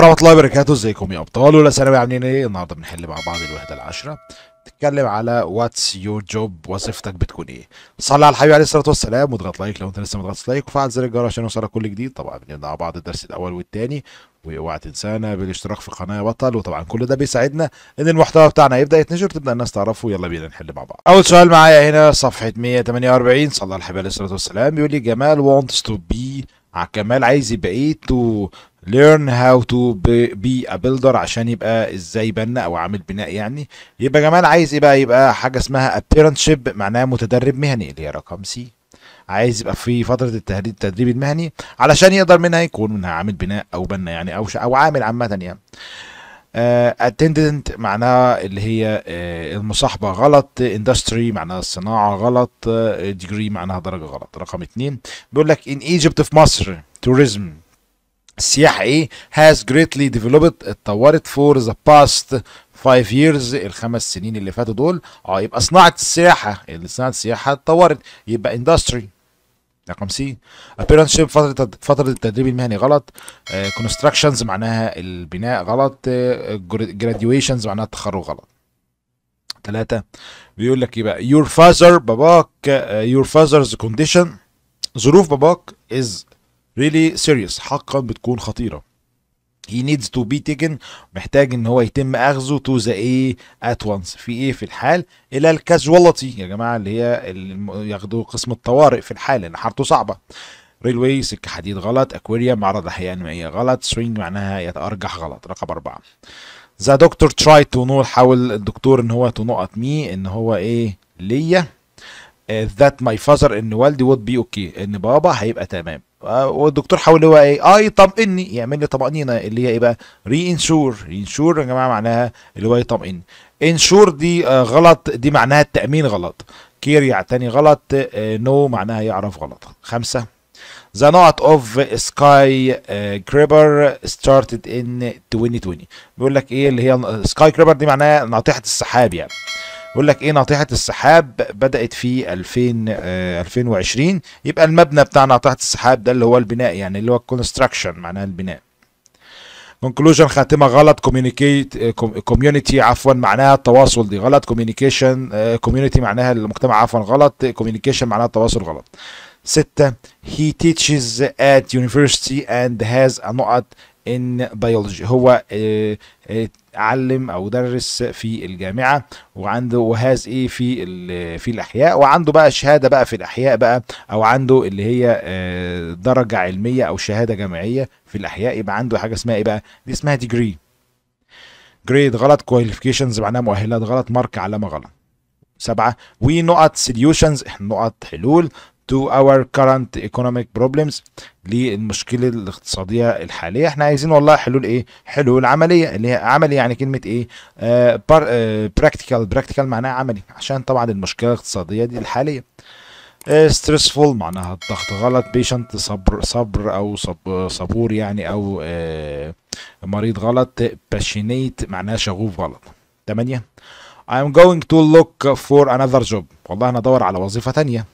ورحمة الله وبركاته ازيكم يا ابطال ولا ثانوي عاملين ايه النهارده بنحل مع بعض الوحدة العشرة نتكلم على واتس يور جوب وظيفتك بتكون ايه صلي على الحبيب عليه الصلاة والسلام واضغط لايك لو انت لسه ما ضغطتش لايك وفعل زر الجرس عشان يوصلك كل جديد طبعا بنبدا مع بعض الدرس الاول والثاني واوعى تنسانا بالاشتراك في القناه يا بطل وطبعا كل ده بيساعدنا ان المحتوى بتاعنا يبدا يتنشر تبدا الناس تعرفه يلا بينا نحل مع بعض اول سؤال معايا هنا صفحه 148 صلى على الحبيب عليه الصلاه والسلام بيقول لي جمال تو بي على كمال عايز يبقى ايه تو learn how to be a builder عشان يبقى ازاي بنا او عامل بناء يعني يبقى جمال عايز ايه بقى يبقى حاجه اسمها apprenticeship معناها متدرب مهني اللي هي رقم سي عايز يبقى في فتره التدريب المهني علشان يقدر منها يكون منها عامل بناء او بنا يعني او او عامل عامه يعني اتندنت آه، uh, معناها اللي هي uh, المصاحبه غلط اندستري معناها الصناعه غلط ديجري آه، degree معناها درجه غلط رقم اتنين بيقول لك ان ايجيبت في مصر توريزم السياحة إيه has greatly developed اتطورت for the past five years الخمس سنين اللي فاتوا دول اه يبقى صناعة السياحة اللي صناعة السياحة اتطورت يبقى industry رقم سي apprenticeship فترة فترة التدريب المهني غلط كونستراكشنز آه، معناها البناء غلط جراديويشنز آه، معناها التخرج غلط ثلاثة بيقول لك يبقى your father باباك آه، your father's condition ظروف باباك is really serious حقا بتكون خطيره he needs to be taken محتاج ان هو يتم اخذه to the a at once في ايه في الحال الى الكاجوالتي يا جماعه اللي هي اللي ياخدوا قسم الطوارئ في الحال ان حالته صعبه ريلوي سكة حديد غلط اكواريا معرض احياء مائية غلط سوينج معناها يتأرجح غلط رقم أربعة ذا دكتور تراي تو نو حاول الدكتور ان هو تو نقط مي ان هو ايه ليا ذات ماي فازر ان والدي وود بي اوكي ان بابا هيبقى تمام آه، والدكتور حاول هو ايه اي آه، طمئني يعمل لي طمأنينه اللي هي ايه بقى ري انشور انشور يا جماعه معناها اللي هو يطمئني انشور دي آه غلط دي معناها التأمين غلط كير يعتني غلط آه نو معناها يعرف غلط خمسة ذا نوت اوف سكاي كريبر ستارتد ان 2020 بيقول لك ايه اللي هي سكاي كريبر دي معناها ناطحة السحاب يعني يقول لك ايه ناطحه السحاب بدات في 2000 2020 آه، يبقى المبنى بتاع ناطحه السحاب ده اللي هو البناء يعني اللي هو الكونستراكشن معناها البناء كونكلوجن خاتمه غلط كوميونيكيت كوميونيتي آه، عفوا معناها التواصل دي غلط كوميونيكيشن كوميونيتي آه، معناها المجتمع عفوا غلط كوميونيكيشن معناها التواصل غلط ستة he teaches at university and has a not ان بيولوجي هو آه، آه، علم او درس في الجامعه وعنده وهاز ايه في في الاحياء وعنده بقى شهاده بقى في الاحياء بقى او عنده اللي هي آه، درجه علميه او شهاده جامعيه في الاحياء يبقى عنده حاجه اسمها ايه بقى دي اسمها ديجري جريد غلط كواليفيكيشنز معناها مؤهلات غلط مارك علامه غلط سبعة ونقط سوليوشنز نقط حلول to our current economic problems للمشكله الاقتصاديه الحاليه احنا عايزين والله حلول ايه حلول عمليه اللي هي عملي يعني كلمه ايه آه براكتيكال آه معناها عملي عشان طبعا المشكله الاقتصاديه دي الحاليه ستريسفول آه، معناها الضغط غلط بيشنت صبر صبر او صب صبور يعني او آه، مريض غلط باشينيت معناها شغوف غلط I I'm going to look for another job والله انا ادور على وظيفه تانية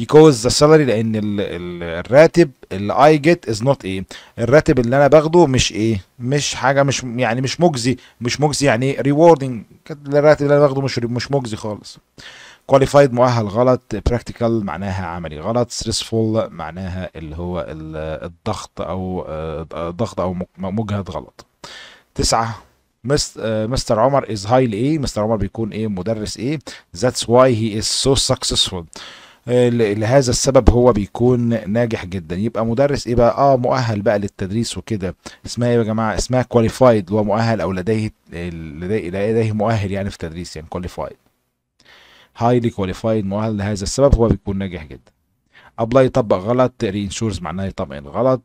because the salary لان الراتب اللي I get is not ايه الراتب اللي انا باخده مش ايه مش حاجه مش يعني مش مجزي مش مجزي يعني rewarding الراتب اللي انا باخده مش مش مجزي خالص qualified مؤهل غلط practical معناها عملي غلط stressful معناها اللي هو الضغط او آه، ضغط او مجهد غلط تسعة آه، مستر عمر از هايلي ايه مستر عمر بيكون ايه مدرس ايه ذاتس واي هي از سو سكسسفول لهذا السبب هو بيكون ناجح جدا يبقى مدرس ايه بقى اه مؤهل بقى للتدريس وكده اسمها ايه يا جماعه اسمها كواليفايد هو مؤهل او لديه لديه مؤهل يعني في التدريس يعني كواليفايد هايلي كواليفايد مؤهل لهذا السبب هو بيكون ناجح جدا ابلاي يطبق غلط ري انشورز معناه يطبق غلط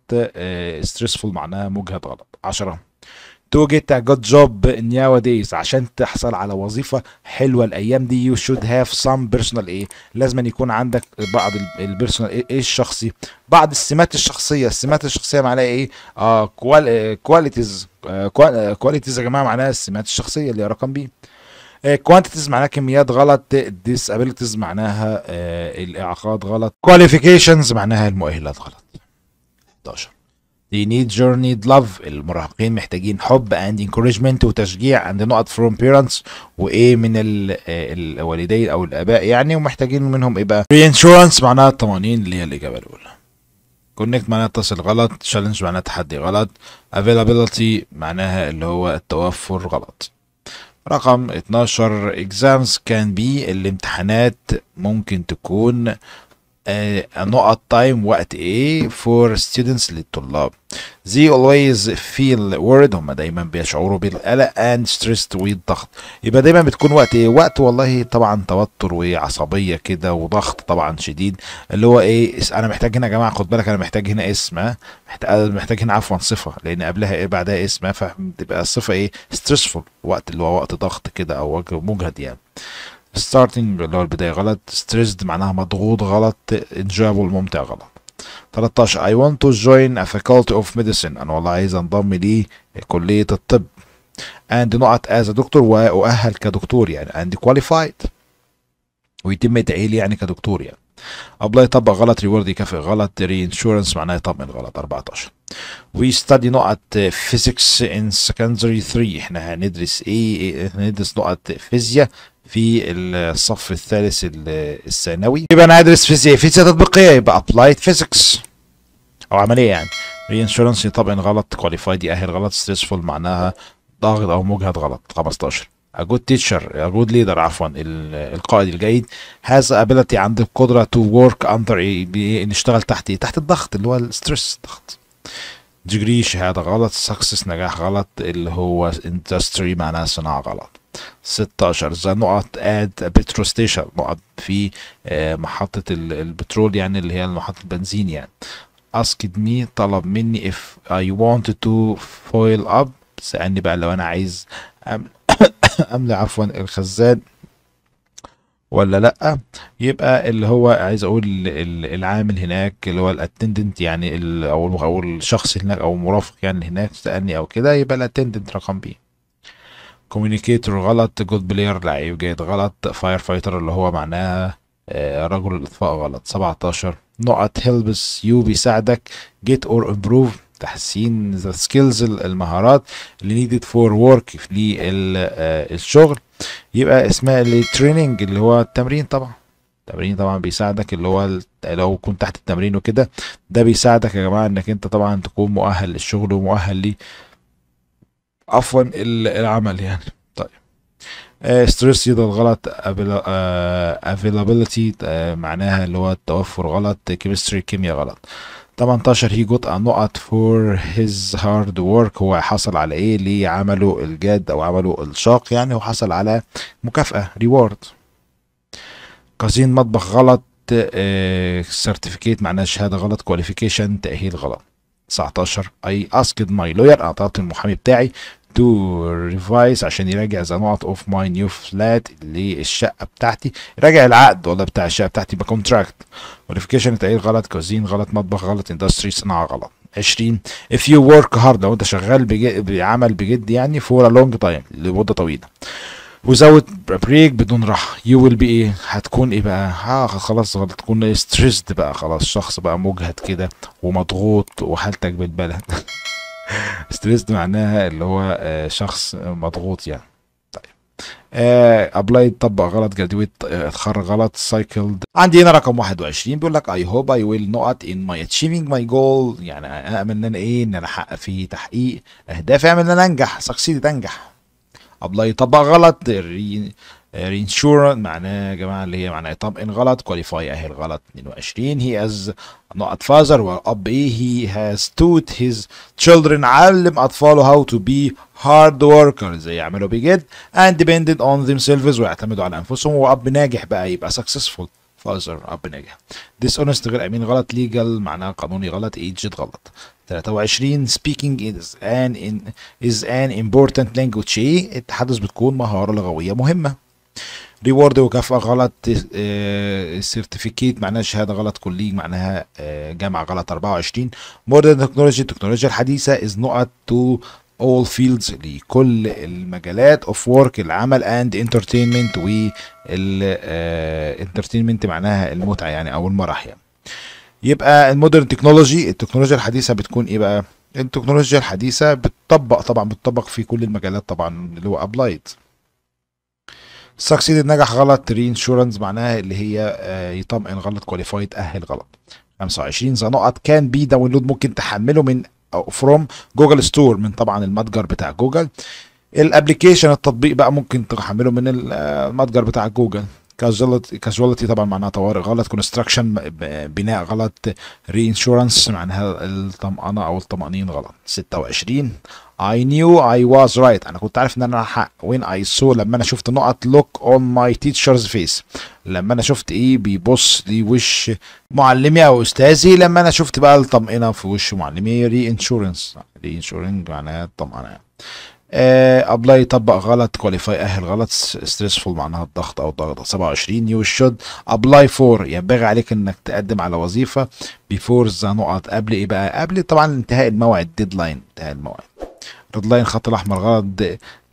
ستريسفول آه، معناه مجهد غلط 10 to get a good job nowadays عشان تحصل على وظيفة حلوة الأيام دي يو شود هاف سام بيرسونال ايه لازم أن يكون عندك بعض البيرسونال ايه الشخصي بعض السمات الشخصية السمات الشخصية معناها ايه آه كواليتيز آه، كواليتيز آه، آه، يا جماعة معناها السمات الشخصية اللي هي رقم بي كوانتيتيز معناها كميات غلط ديسابيلتيز معناها الإعاقات غلط كواليفيكيشنز معناها المؤهلات غلط 11 طيب، they need journey love المراهقين محتاجين حب and encouragement وتشجيع and نقط from parents وايه من الوالدين او الاباء يعني ومحتاجين منهم ايه بقى reinsurance معناها الطمانين اللي هي الاجابه الاولى connect معناها اتصل غلط challenge معناها تحدي غلط availability معناها اللي هو التوفر غلط رقم 12 exams can be الامتحانات ممكن تكون آه، نقط تايم وقت ايه فور ستودنتس للطلاب زي اولويز فيل وورد هم دايما بيشعروا بالقلق اند stressed والضغط يبقى دايما بتكون وقت ايه وقت والله طبعا توتر وعصبيه كده وضغط طبعا شديد اللي هو ايه انا محتاج هنا يا جماعه خد بالك انا محتاج هنا اسم محتاج هنا عفوا صفه لان قبلها ايه بعدها اسم فبتبقى الصفه ايه ستريسفول وقت اللي هو وقت ضغط كده او مجهد يعني ستارتنج اللي هو البداية غلط ستريسد معناها مضغوط غلط enjoyable ممتع غلط 13 I want to join a faculty of medicine أنا والله عايز أنضم لي كلية الطب and not as a doctor وأؤهل كدكتور يعني and qualified ويتم تأهيلي يعني كدكتور يعني ابلاي طبق غلط ريورد يكافئ غلط ري انشورنس معناها يطمن غلط 14 وي ستادي نقط فيزيكس ان سكندري 3 احنا هندرس ايه ندرس نقط فيزياء في الصف الثالث الثانوي يبقى انا ادرس فيزياء فيزياء تطبيقيه يبقى ابلايد فيزكس او عمليه يعني رينشورنس طبعا غلط كواليفايد يأهل غلط ستريسفول معناها ضاغط او مجهد غلط 15 ا جود teacher ا جود ليدر عفوا القائد الجيد هاز ability عند القدرة تو ورك اندر نشتغل تحت ايه تحت الضغط اللي هو الستريس ضغط ديجري شهادة غلط سكسس نجاح غلط اللي هو اندستري معناها صناعة غلط 16 ذا نقط اد بترو ستيشن نقط في آه، محطة البترول يعني اللي هي محطة البنزين يعني asked مي طلب مني اف اي وونت تو فويل اب سألني بقى لو أنا عايز أملى عفوا الخزان ولا لأ يبقى اللي هو عايز أقول العامل هناك اللي هو الاتندنت يعني أو الشخص هناك أو المرافق يعني هناك سألني أو كده يبقى الاتندنت رقم بي كوميونيكيتور غلط جود بلاير لعيب جيد غلط فاير فايتر اللي هو معناها آه، رجل الاطفاء غلط 17 نقط هيلبس يو بيساعدك جيت اور امبروف تحسين ذا سكيلز المهارات اللي نيدد فور ورك في آه، الشغل يبقى اسمها التريننج اللي هو التمرين طبعا التمرين طبعا بيساعدك اللي هو لو كنت تحت التمرين وكده ده بيساعدك يا جماعه انك انت طبعا تكون مؤهل للشغل ومؤهل ليه عفوا العمل يعني طيب ستريس يضل غلط افيلابيلتي معناها اللي هو التوفر غلط كيمستري كيمياء غلط 18 هي جوت نقط فور هيز هارد ورك هو حصل على ايه ليه عمله الجاد او عمله الشاق يعني هو حصل على مكافأة ريورد كازين مطبخ غلط سيرتيفيكيت آه، معناها شهادة غلط كواليفيكيشن تأهيل غلط 19 I asked my lawyer اعطيت المحامي بتاعي to revise عشان يراجع the نوت of my new flat للشقه بتاعتي راجع العقد والله بتاع الشقة بتاعتي بكونتراكت contract modification غلط كوزين غلط مطبخ غلط اندستري صناعة غلط 20 if you work hard لو انت شغال بعمل بجد يعني for a long time لمدة طويلة without break بدون راحه you will be ايه هتكون ايه بقى آه خلاص هتكون ستريسد إيه؟ بقى خلاص شخص بقى مجهد كده ومضغوط وحالتك بالبلد ستريسد معناها اللي هو آه، شخص مضغوط يعني طيب. ابلاي آه، طبق غلط جراديويت آه، اتخرج غلط سايكلد عندي هنا رقم 21 بيقول لك اي هوب اي ويل نوت ان ماي اتشيفينج ماي جول يعني امل ان انا ايه ان انا احقق في تحقيق اهدافي اعمل ان انا انجح سكسيد انجح ابلاي طبق غلط رينشورنس معناه يا جماعه اللي هي معناه طب غلط كواليفاي اهي الغلط 22 هي از نقط فازر واب ايه هي هاز توت هيز تشيلدرن علم اطفاله هاو تو بي هارد وركرز يعملوا بجد اند ديبندنت اون ذيم سيلفز ويعتمدوا على انفسهم واب ناجح بقى يبقى سكسسفول فازر اب ناجح ديس اونست غير امين غلط ليجل معناه قانوني غلط ايجد غلط 23 speaking is an in is an important language ايه التحدث بتكون مهارة لغوية مهمة ريورد وكفاءه غلط سيرتيفيكيت آه، معناها شهادة غلط كليج معناها آه، جامعة غلط 24 مودرن تكنولوجي التكنولوجيا الحديثة از نقط تو اول فيلدز لكل المجالات اوف ورك العمل اند انترتينمنت وال معناها المتعة يعني أو المرح يعني يبقى المودرن تكنولوجي التكنولوجيا الحديثه بتكون ايه بقى التكنولوجيا الحديثه بتطبق طبعا بتطبق في كل المجالات طبعا اللي هو ابلايد سكسيد نجح غلط ري انشورنس معناها اللي هي آه، يطمئن غلط كواليفايد تاهل غلط 25 ذا نقط كان بي داونلود ممكن تحمله من فروم جوجل ستور من طبعا المتجر بتاع جوجل الابلكيشن التطبيق بقى ممكن تحمله من آه، المتجر بتاع جوجل كاجوالتي طبعا معناها طوارئ غلط كونستراكشن بناء غلط ري انشورنس معناها الطمأنة او الطمأنين غلط 26 I knew I was right أنا كنت عارف إن أنا حق when I saw لما أنا شفت نقط look on my teacher's face لما أنا شفت إيه بيبص لي وش معلمي أو أستاذي لما أنا شفت بقى الطمأنة في وش معلمي ري انشورنس ري انشورنج معناها الطمأنة آه، ابلاي يطبق غلط كواليفاي اهل غلط ستريسفول معناها الضغط او الضغط 27 يو شود ابلاي فور ينبغي عليك انك تقدم على وظيفه بيفور ذا نقط قبل ايه بقى قبل طبعا انتهاء الموعد ديدلاين انتهاء الموعد ريد لاين خط الاحمر غلط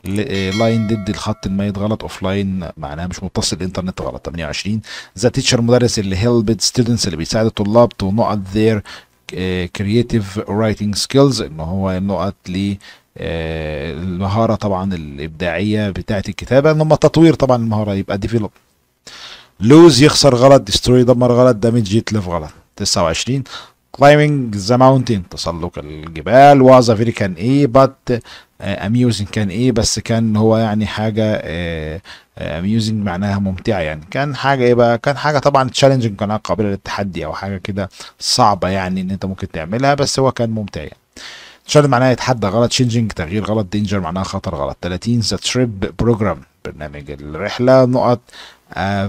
لاين آه، ضد الخط الميت غلط اوف لاين معناها مش متصل الانترنت غلط 28 ذا تيتشر مدرس اللي هيلب ستودنتس اللي بيساعد الطلاب تو نقط ذير كرييتيف رايتنج سكيلز ان هو النقط آه، المهاره طبعا الابداعيه بتاعه الكتابه انما تطوير طبعا المهاره يبقى ديفلوب لوز يخسر غلط ديستروي يدمر غلط دامج يتلف غلط 29 كلايمينج ذا ماونتين تسلق الجبال واز فيري كان ايه بات اميوزنج كان ايه بس كان هو يعني حاجه اميوزنج آه، آه، معناها ممتعه يعني كان حاجه ايه بقى كان حاجه طبعا تشالنجنج كان قابله للتحدي او حاجه كده صعبه يعني ان انت ممكن تعملها بس هو كان ممتع يعني تشارد معناها يتحدى غلط شينجينج تغيير غلط دينجر معناها خطر غلط 30 ذا تريب بروجرام برنامج الرحلة نقط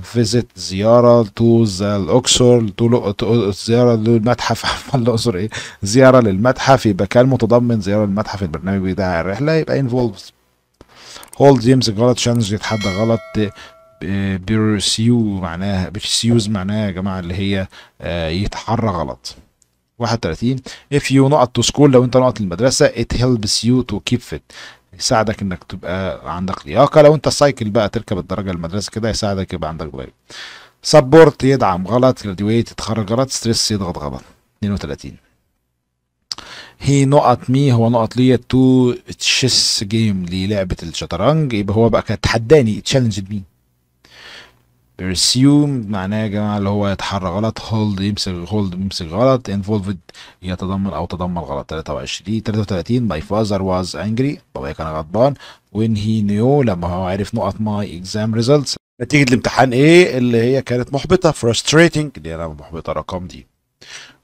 فيزيت آه، زيارة تو الأقصر تو زيارة للمتحف الأقصر إيه زيارة للمتحف يبقى كان متضمن زيارة للمتحف البرنامج بتاع الرحلة يبقى انفولفز هولد جيمز غلط شانز يتحدى غلط آه، بيرسيو معناها بيرسيوز معناها يا جماعة اللي هي آه، يتحرى غلط 31 if you نقط to school لو انت نقط للمدرسه it helps you to keep fit يساعدك انك تبقى عندك لياقه لو انت سايكل بقى تركب الدراجه المدرسه كده يساعدك يبقى عندك ضغط سبورت يدعم غلط graduate يتخرج غلط ستريس يضغط غلط 32 هي نقط مي هو نقط ليا تو تشيس جيم للعبه الشطرنج يبقى هو بقى كان تحداني تشالنج مي assumed معناه يا جماعه اللي هو يتحرك غلط هولد يمسك هولد يمسك غلط انفولفد يتضمن او تضمن غلط 23 33 ماي فازر واز انجري بابايا كان غضبان وين هي نيو لما هو عرف نقط ماي اكزام ريزلتس نتيجه الامتحان ايه اللي هي كانت محبطه frustrating اللي هي محبطه رقم دي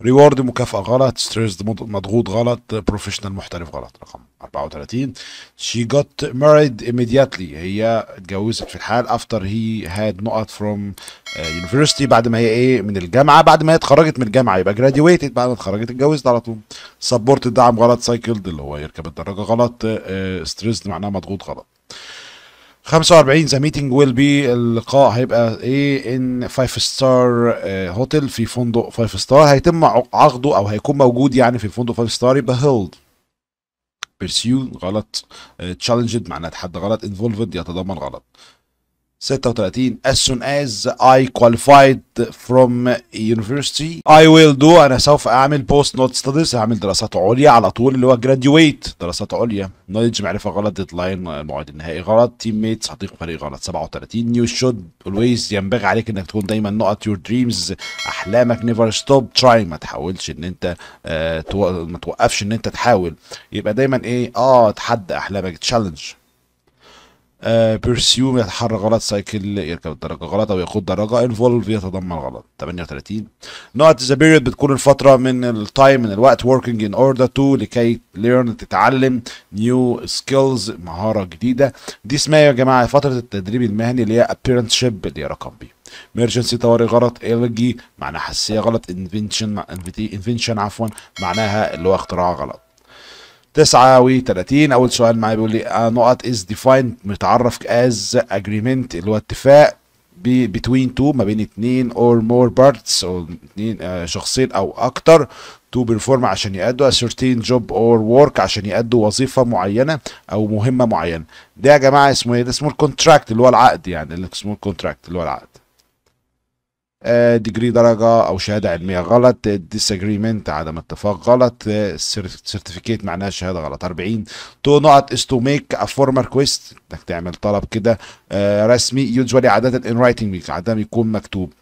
ريورد مكافأة غلط ستريس مضغوط غلط بروفيشنال محترف غلط رقم 34 شي جوت ماريد immediately هي اتجوزت في الحال افتر هي هاد نقط فروم يونيفرستي بعد ما هي ايه من الجامعه بعد ما هي اتخرجت من الجامعه يبقى جراديويتد بعد ما اتخرجت اتجوزت على طول سبورت دعم غلط سايكلد اللي هو يركب الدراجه غلط ستريسد آه، معناها مضغوط غلط 45 ذا ميتنج ويل بي اللقاء هيبقى ايه ان 5 ستار هوتيل في فندق 5 ستار هيتم عقده او هيكون موجود يعني في فندق 5 ستار يبقى هيلد بيرسيو غلط تشالنجد آه، معناها حد غلط انفولفد يتضمن غلط 36 as soon as I qualified from university I will do انا سوف اعمل post not studies اعمل دراسات عليا على طول اللي هو graduate دراسات عليا knowledge معرفه غلط deadline الموعد النهائي غلط تيم صديق فريق غلط 37 you should always ينبغي عليك انك تكون دايما نقط your dreams احلامك never stop trying ما تحاولش ان انت آه تو... ما توقفش ان انت تحاول يبقى دايما ايه اه تحدى احلامك تشالنج آه، بيرسيوم يتحرك غلط سايكل يركب الدراجه غلط او يقود دراجه انفولف يتضمن غلط 38 نقط ذا بيريود بتكون الفتره من التايم من الوقت وركينج ان اوردر تو لكي ليرن تتعلم نيو سكيلز مهاره جديده دي اسمها يا جماعه فتره التدريب المهني اللي هي ابيرنتشيب اللي هي رقم بي ميرجنسي طوارئ غلط الجي معناها حساسيه غلط انفنشن انفنشن عفوا معناها اللي هو اختراع غلط 39 اول سؤال معايا بيقول لي نقط از ديفايند متعرف از اجريمنت اللي هو اتفاق between two ما بين اتنين or more parts او اتنين آه، شخصين او اكتر to perform عشان يأدوا a certain job or work عشان يأدوا وظيفة معينة او مهمة معينة ده يا جماعة اسمه ايه ده اسمه الكونتراكت اللي هو العقد يعني اللي اسمه الكونتراكت اللي هو العقد ديجري آه، درجة أو شهادة علمية غلط ديسجريمنت عدم اتفاق غلط سيرتيفيكيت آه، معناها شهادة غلط 40 تو نقط از تو ميك ا formal كويست إنك تعمل طلب كده آه، رسمي يوجوالي عادة ان رايتنج عادة بيكون مكتوب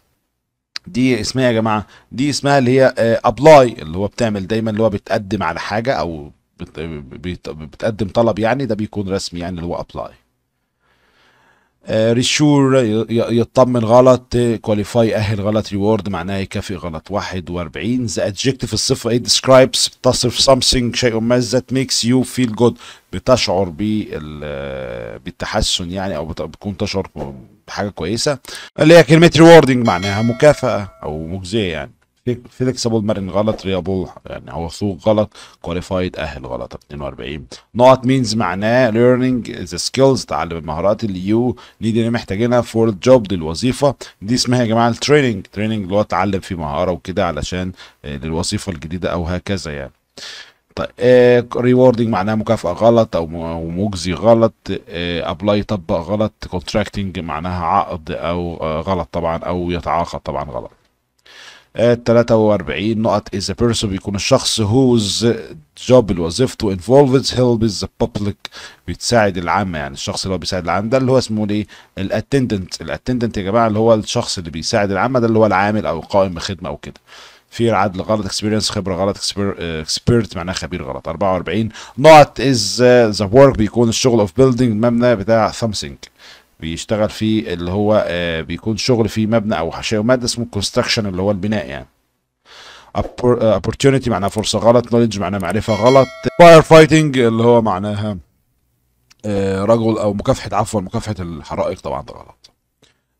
دي اسمها يا جماعة دي اسمها اللي هي ابلاي اللي هو بتعمل دايما اللي هو بتقدم على حاجة أو بتقدم طلب يعني ده بيكون رسمي يعني اللي هو ابلاي آه، ريشور يطمن غلط كواليفاي آه، اهل غلط ريورد معناها يكافئ غلط 41 ذا ادجكتيف الصفر ايه ديسكرايبس تصف سمثينج شيء ما ذات ميكس يو فيل جود بتشعر آه، بالتحسن يعني او بتكون تشعر بحاجه كويسه اللي هي كلمه ريوردنج معناها مكافاه او مجزيه يعني فليكسبل مرن غلط ريابول يعني هو سوق غلط كواليفايد اهل غلط 42 نقط مينز معناه ليرنينج ذا سكيلز تعلم المهارات اللي يو نيد اللي محتاجينها فور الجوب دي الوظيفه دي اسمها يا جماعه التريننج تريننج اللي هو اتعلم فيه مهاره وكده علشان آه، للوظيفه الجديده او هكذا يعني طيب ريوردنج آه، معناها مكافأة غلط أو مجزي غلط أبلاي آه، طبق غلط كونتراكتنج معناها عقد أو غلط طبعا أو يتعاقد طبعا غلط 43 نقط is a person بيكون الشخص whose job اللي وظيفته involves is the public بتساعد العامة يعني الشخص اللي هو بيساعد العامة ده اللي هو اسمه ايه الاتندنت الاتندنت يا جماعة اللي هو الشخص اللي بيساعد العامة ده اللي هو العامل او قائم بخدمة او كده في عدل غلط اكسبيرينس خبره غلط اكسبيرت uh, معناها خبير غلط 44 نوت از ذا ورك بيكون الشغل اوف بيلدينج مبنى بتاع something بيشتغل في اللي هو آه، بيكون شغل في مبنى او حشاوي ماده اسمه كونستراكشن اللي هو البناء يعني آه، opportunity معناها فرصه غلط knowledge معناها معرفه غلط فاير فايتنج اللي هو معناها آه، رجل او مكافحه عفوا مكافحه الحرائق طبعا ده غلط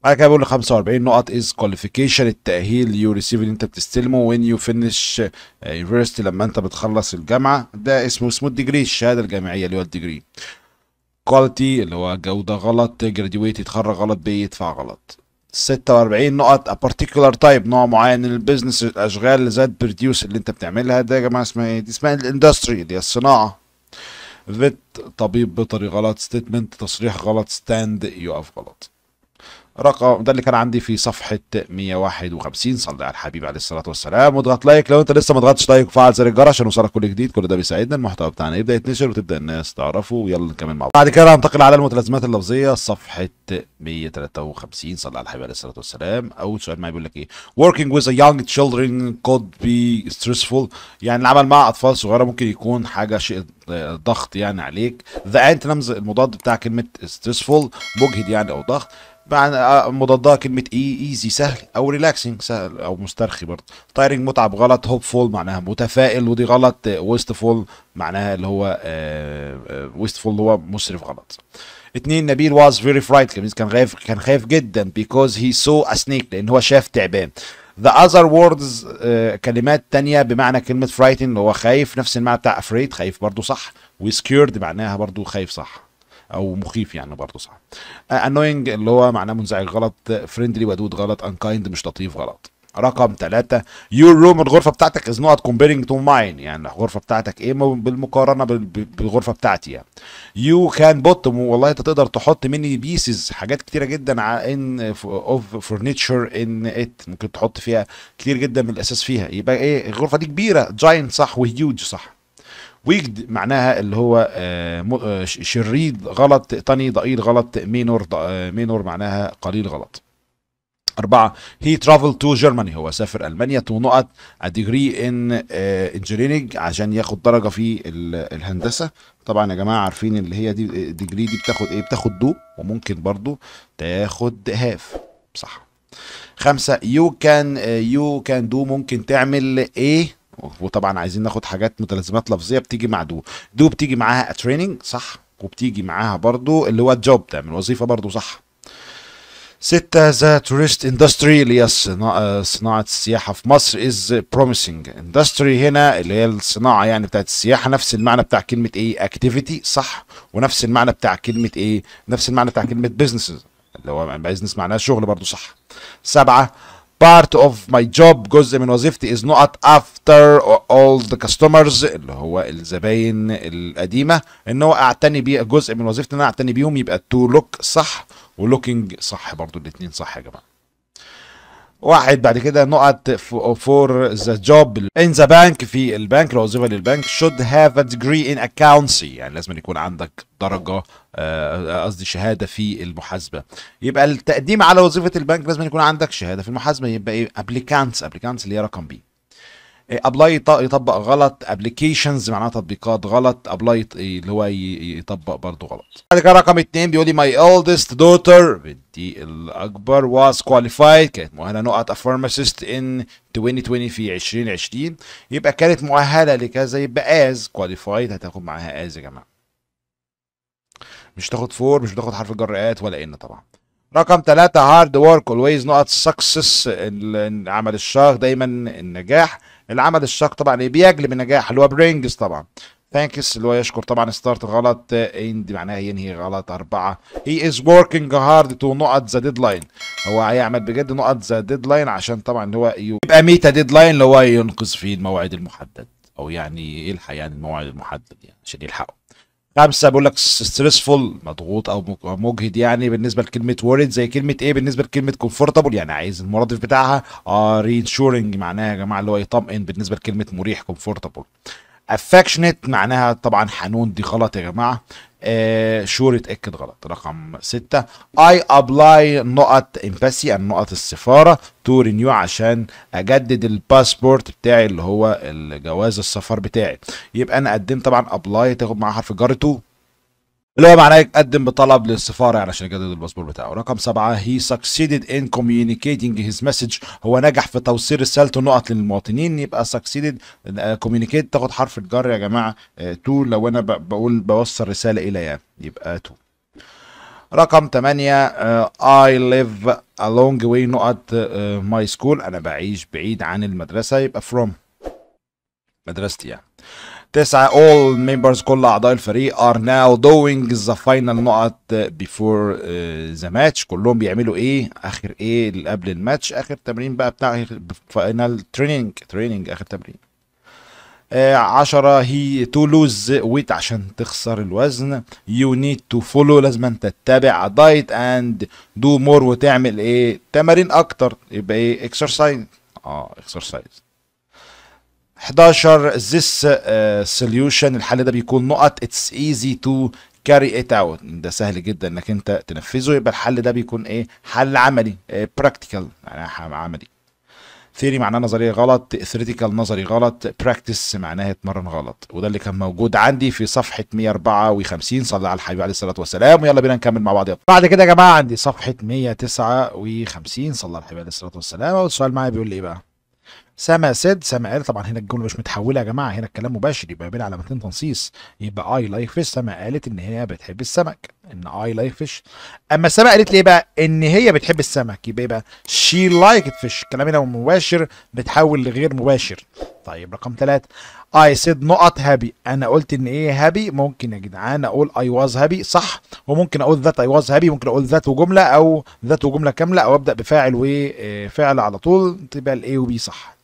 بعد كده بيقول لي 45 نقط از كواليفيكيشن التاهيل يو ريسيف اللي انت بتستلمه وين يو فينش يونيفرستي لما انت بتخلص الجامعه ده اسمه اسمه الديجري الشهاده الجامعيه اللي هو الديجري كواليتي اللي هو جودة غلط جراديويت يتخرج غلط بيدفع غلط 46 نقط ا بارتيكولار تايب نوع معين من البيزنس الاشغال ذات بروديوس اللي انت بتعملها ده يا جماعه اسمها ايه دي اسمها الاندستري اللي هي الصناعه فيت طبيب بيطري غلط ستيتمنت تصريح غلط ستاند يقف غلط رقم ده اللي كان عندي في صفحه 151 صلي على الحبيب عليه الصلاه والسلام واضغط لايك لو انت لسه ما ضغطتش لايك وفعل زر الجرس عشان يوصلك كل جديد كل ده بيساعدنا المحتوى بتاعنا يبدا يتنشر وتبدا الناس تعرفه ويلا نكمل مع بعض بعد كده هنتقل على المتلازمات اللفظيه صفحه 153 صلي على الحبيب عليه الصلاه والسلام اول سؤال معايا بيقول لك ايه working with a young children could be stressful يعني العمل مع اطفال صغيره ممكن يكون حاجه شيء آه، ضغط يعني عليك ذا انت نمز المضاد بتاع كلمه stressful مجهد يعني او ضغط معنى آه، مضادها كلمه اي e، ايزي سهل او ريلاكسنج سهل او مسترخي برضه تايرنج متعب غلط هوب فول معناها متفائل ودي غلط ويست آه، فول معناها اللي هو ويست آه، فول اللي هو مسرف غلط اتنين نبيل واز فيري فرايت كان خايف كان خايف جدا بيكوز هي سو اسنيك لان هو شاف تعبان ذا اذر ووردز كلمات تانية بمعنى كلمة فرايتن اللي هو خايف نفس المعنى بتاع افريد خايف برضو صح وسكيورد معناها برضو خايف صح او مخيف يعني برضه صح انوينج آه، اللي هو معناه منزعج غلط فريندلي ودود غلط انكايند مش لطيف غلط رقم ثلاثة يور روم الغرفة بتاعتك از نوت كومبيرنج تو ماين يعني الغرفة بتاعتك ايه بالمقارنة بالغرفة بتاعتي يعني يو كان بوت والله انت تقدر تحط ميني بيسز حاجات كتيرة جدا ان اوف فورنيتشر ان ات ممكن تحط فيها كتير جدا من الاساس فيها يبقى ايه الغرفة دي كبيرة جاينت صح وهيوج صح ويجد معناها اللي هو آه، آه، شريد غلط تقطني ضئيل غلط مينور آه، مينور معناها قليل غلط أربعة he traveled to Germany هو سافر ألمانيا تو نقط a degree in engineering عشان ياخد درجة في الهندسة طبعا يا جماعة عارفين اللي هي دي ديجري دي بتاخد ايه بتاخد دو وممكن برضو تاخد هاف صح خمسة you can يو you can do ممكن تعمل ايه وطبعا عايزين ناخد حاجات متلازمات لفظيه بتيجي مع دو دو بتيجي معاها تريننج صح وبتيجي معاها برضو اللي هو الجوب ده من الوظيفه برضو صح ستة ذا تورست اندستري اللي هي صناعة السياحة في مصر از بروميسنج اندستري هنا اللي هي الصناعة يعني بتاعت السياحة نفس المعنى بتاع كلمة ايه اكتيفيتي صح ونفس المعنى بتاع كلمة ايه نفس المعنى بتاع كلمة بزنس اللي هو بزنس معناها شغل برضو صح سبعة part of my job جزء من وظيفتي is not after all the customers اللي هو الزباين القديمه ان هو اعتني بيه جزء من وظيفتي ان انا اعتني بيهم يبقى to look صح و looking صح برضو الاثنين صح يا جماعه واحد بعد كده نقط فور ذا جوب ان ذا بانك في البنك الوظيفه للبنك شود هاف ا ديجري ان اكونسي يعني لازم يكون عندك درجه آه، قصدي شهاده في المحاسبه يبقى التقديم على وظيفه البنك لازم يكون عندك شهاده في المحاسبه يبقى ايه ابليكانتس ابليكانتس اللي هي رقم بي إيه، ابلاي يطبق غلط ابلكيشنز معناها تطبيقات غلط ابلاي إيه، اللي هو يطبق برضه غلط بعد كده رقم اثنين بيقول لي ماي اولدست دوتر بنتي الاكبر واز كواليفايد كانت مؤهله نقط افارماسيست ان 2020 في 2020 يبقى كانت مؤهله لكذا يبقى از كواليفايد هتاخد معاها از يا جماعه مش تاخد فور مش بتاخد حرف الجر ات ولا ان طبعا رقم ثلاثة هارد ورك اولويز نقط سكسس عمل الشاق دايما النجاح العمل الشاق طبعا ايه بيجلب النجاح اللي هو برينجز طبعا ثانكس اللي هو يشكر طبعا ستارت غلط اند معناها ينهي غلط أربعة هي از وركينج هارد تو نقط ذا ديدلاين هو هيعمل بجد نقط ذا ديدلاين عشان طبعا اللي هو يبقى ميتا ديدلاين اللي هو ينقذ فيه الموعد المحدد او يعني يلحق يعني الموعد المحدد يعني عشان يلحقه خمسه بيقول لك ستريسفول مضغوط او مجهد يعني بالنسبه لكلمه وورد زي كلمه ايه بالنسبه لكلمه كومفورتبل يعني عايز المرادف بتاعها اه ريشورنج معناها يا جماعه اللي هو يطمئن بالنسبه لكلمه مريح كومفورتبل افكشنت معناها طبعا حنون دي غلط يا جماعه آه شور اتاكد غلط رقم ستة اي ابلاي نقط امباسي يعني النقط السفاره تو رينيو عشان اجدد الباسبورت بتاعي اللي هو الجواز السفر بتاعي يبقى انا قدمت طبعا ابلاي تاخد معاه حرف جار تو اللي هو معناه قدم بطلب للسفاره علشان يجدد الباسبور بتاعه رقم سبعة هي succeeded in communicating his message هو نجح في توصيل رسالته نقط للمواطنين يبقى succeeded آه، communicate تاخد حرف الجر يا جماعه آه، تو لو انا بقول بوصل رساله الى يعني يبقى تو رقم 8 آه، I live a long way نقط my school انا بعيش بعيد عن المدرسه يبقى from مدرستي يعني تسعة all members كل أعضاء الفريق are now doing the final نقط before uh, the match كلهم بيعملوا إيه آخر إيه قبل الماتش آخر تمرين بقى بتاع final training training آخر تمرين uh, عشرة هي تو لوز ويت عشان تخسر الوزن يو نيد تو فولو لازم تتبع تتابع دايت اند دو مور وتعمل ايه تمارين اكتر يبقى ايه اكسرسايز اه اكسرسايز 11 this uh, solution الحل ده بيكون نقط it's easy to carry it out ده سهل جدا انك انت تنفذه يبقى الحل ده بيكون ايه حل عملي إيه practical معناها يعني عملي ثيري معناه نظريه غلط ثيوريتيكال نظري غلط براكتس معناها اتمرن غلط وده اللي كان موجود عندي في صفحه 154 صلى على الحبيب عليه الصلاه والسلام ويلا بينا نكمل مع بعض يلا بعد كده يا جماعه عندي صفحه 159 صلى على الحبيب عليه الصلاه والسلام والسؤال معايا بيقول لي ايه بقى سما سيد سما قال طبعا هنا الجمله مش متحوله يا جماعه هنا الكلام مباشر يبقى بين علامتين تنصيص يبقى اي لايك فيش سما قالت ان هي بتحب السمك ان اي لايك فيش اما سما قالت لي بقى ان هي بتحب السمك يبقى يبقى شي لايك فيش الكلام هنا مباشر بتحول لغير مباشر طيب رقم ثلاثة اي سيد نقط هابي انا قلت ان ايه هابي ممكن يا جدعان اقول اي واز هابي صح وممكن اقول ذات اي واز هابي ممكن اقول ذات وجمله او ذات وجمله كامله او ابدا بفاعل وفعل آه، على طول تبقى الاي وبي صح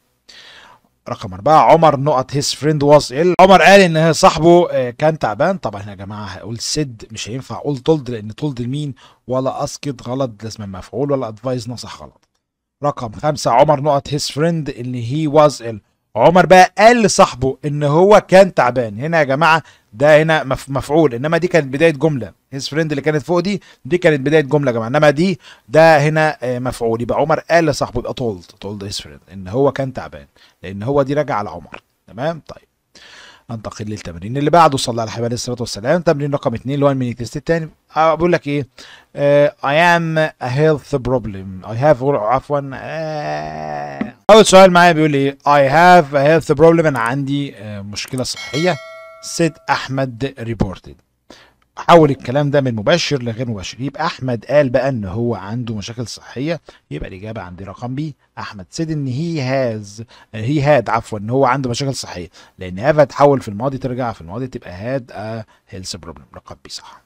رقم أربعة عمر نقط هيز فريند واز إل عمر قال إن صاحبه آه، كان تعبان طبعا هنا يا جماعة هقول سد مش هينفع أقول تولد لأن تولد لمين ولا أسكت غلط لازم مفعول ولا أدفايز نصح غلط رقم خمسة عمر نقط هيز فريند اللي هي واز إل عمر بقى قال لصاحبه ان هو كان تعبان هنا يا جماعه ده هنا مفعول انما دي كانت بدايه جمله هيز فريند اللي كانت فوق دي دي كانت بدايه جمله يا جماعه انما دي ده هنا آه، مفعول يبقى عمر قال لصاحبه يبقى تولد تولد هيز فريند ان هو كان تعبان لان هو دي راجعه عمر تمام طيب انتقل للتمرين اللي بعده صلى على الحبيب عليه الصلاه والسلام تمرين رقم 2 اللي هو الميني تيست الثاني آه، بقول لك ايه اي ام هيلث بروبلم اي هاف عفوا آه، اول سؤال معايا بيقول ايه I have a health problem انا عندي آه، مشكله صحيه said احمد reported حول الكلام ده من مباشر لغير مباشر يبقى احمد قال بقى ان هو عنده مشاكل صحيه يبقى الاجابه عندي رقم بي احمد سيد ان هي هاز هي هاد عفوا ان هو عنده مشاكل صحيه لان هاف هتحول في الماضي ترجع في الماضي تبقى هاد هيلث بروبلم رقم بي صح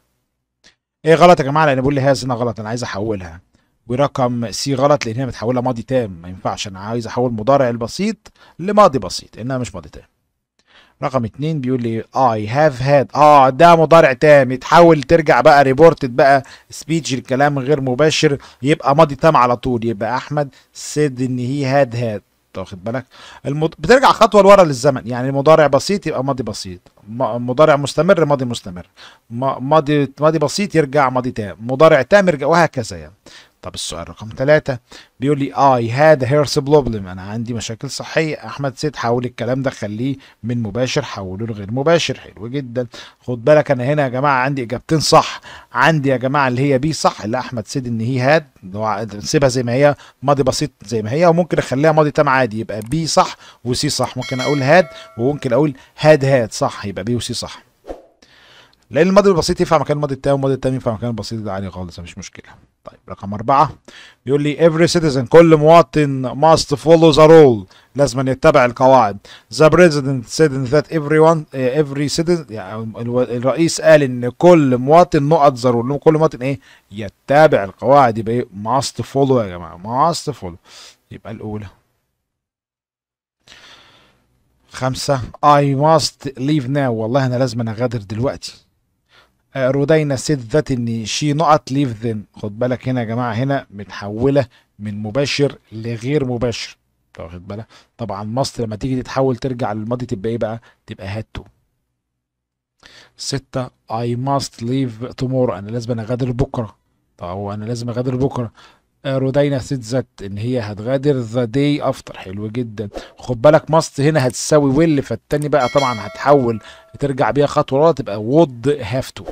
ايه غلط يا جماعه لان بقول لي هاز هنا غلط انا عايز احولها برقم سي غلط لان هي متحوله ماضي تام ما ينفعش انا عايز احول مضارع البسيط لماضي بسيط انها مش ماضي تام رقم اتنين بيقول لي اي هاف هاد اه ده مضارع تام يتحول ترجع بقى ريبورتد بقى سبيتش الكلام غير مباشر يبقى ماضي تام على طول يبقى احمد سيد ان هي هاد هاد واخد بالك المض... بترجع خطوه لورا للزمن يعني مضارع بسيط يبقى ماضي بسيط مضارع مستمر ماضي مستمر ماضي ماضي بسيط يرجع ماضي تام مضارع تام يرجع وهكذا يعني طب السؤال رقم ثلاثة بيقول لي I had hair problem أنا عندي مشاكل صحية أحمد سيد حاول الكلام ده خليه من مباشر حوله لغير مباشر حلو جدا خد بالك أنا هنا يا جماعة عندي إجابتين صح عندي يا جماعة اللي هي بي صح اللي أحمد سيد إن هي هاد سيبها زي ما هي ماضي بسيط زي ما هي وممكن أخليها ماضي تام عادي يبقى بي صح وسي صح ممكن أقول هاد وممكن أقول هاد هاد صح يبقى بي وسي صح لأن الماضي البسيط ينفع مكان الماضي التام والماضي التام ينفع مكان البسيط ده عالي خالص مفيش مشكلة طيب رقم أربعة بيقول لي every citizen كل مواطن must follow the rule لازم أن يتبع القواعد the president said that everyone uh, every citizen يعني الرئيس قال ان كل مواطن نقط the rule كل مواطن ايه يتبع القواعد يبقى ايه must follow يا جماعة must follow يبقى الأولى خمسة I must leave now والله أنا لازم أنا أغادر دلوقتي رودينا سيد ذات ان شي نقط ليف ذن خد بالك هنا يا جماعه هنا متحوله من مباشر لغير مباشر واخد بالك طبعا مصر لما تيجي تتحول ترجع للماضي تبقى ايه بقى تبقى هات تو ستة I must leave tomorrow أنا لازم أغادر بكرة طب هو أنا لازم أغادر بكرة آه، رودينا ذات إن هي هتغادر ذا داي أفتر حلو جدا خد بالك ماست هنا هتساوي ويل فالتاني بقى طبعا هتحول ترجع بيها خطوة ورا تبقى وود هاف تو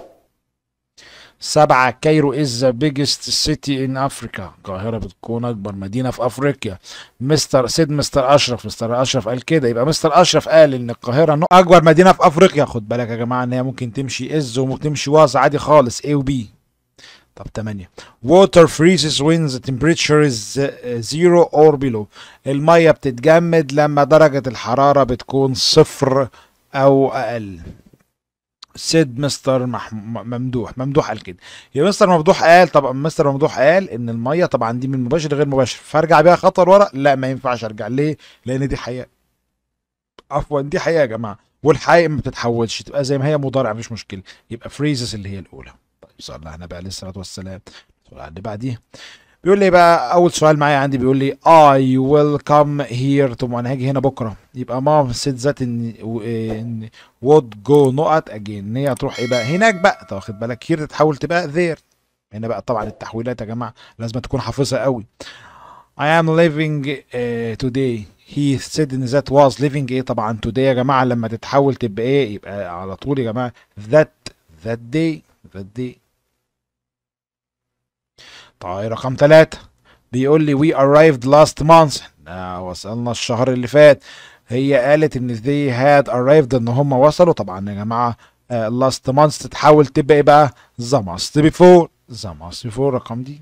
سبعة كايرو از ذا بيجست سيتي ان افريكا القاهرة بتكون اكبر مدينة في افريقيا مستر سيد مستر اشرف مستر اشرف قال كده يبقى مستر اشرف قال ان القاهرة نو اكبر مدينة في افريقيا خد بالك يا جماعة ان هي ممكن تمشي از وممكن تمشي واز عادي خالص اي وبي طب 8 water freezes when the temperature is zero or below المية بتتجمد لما درجة الحرارة بتكون صفر أو أقل سيد مستر ممدوح ممدوح قال كده يا مستر ممدوح قال طبعا مستر ممدوح قال ان الميه طبعا دي من مباشر غير مباشر فارجع بيها خطر ورق لا ما ينفعش ارجع ليه لان دي حقيقه عفوا دي حقيقه يا جماعه والحقيقه ما بتتحولش تبقى زي ما هي مضارع مفيش مشكله يبقى فريزس اللي هي الاولى طيب صلى على النبي عليه الصلاه والسلام على اللي بعديه بيقول لي بقى اول سؤال معايا عندي بيقول لي I will come here طب انا هاجي هنا بكره يبقى مام said ذات ان وود جو نقط not again ان هي هتروح ايه بقى هناك بقى طب واخد بالك هير تتحول تبقى ذير هنا بقى طبعا التحويلات يا جماعه لازم تكون حافظها قوي I am living uh, today he said in that was living ايه طبعا today يا جماعه لما تتحول تبقى ايه يبقى على طول يا جماعه that that day that day طيب رقم ثلاثة بيقول لي we arrived last month وصلنا الشهر اللي فات هي قالت ان they had arrived ان هم وصلوا طبعا يا جماعة لاست آه, last month تتحول تبقى ايه بقى the must before the month before الرقم دي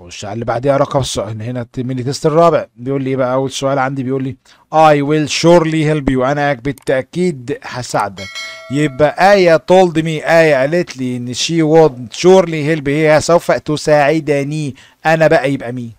خش على اللي بعديها رقم السؤال هنا الميني تيست الرابع بيقول لي ايه بقى اول سؤال عندي بيقول لي I will surely help you انا بالتاكيد هساعدك يبقى آية تولد مي آية قالت لي ان she would surely help هي سوف تساعدني انا بقى يبقى مين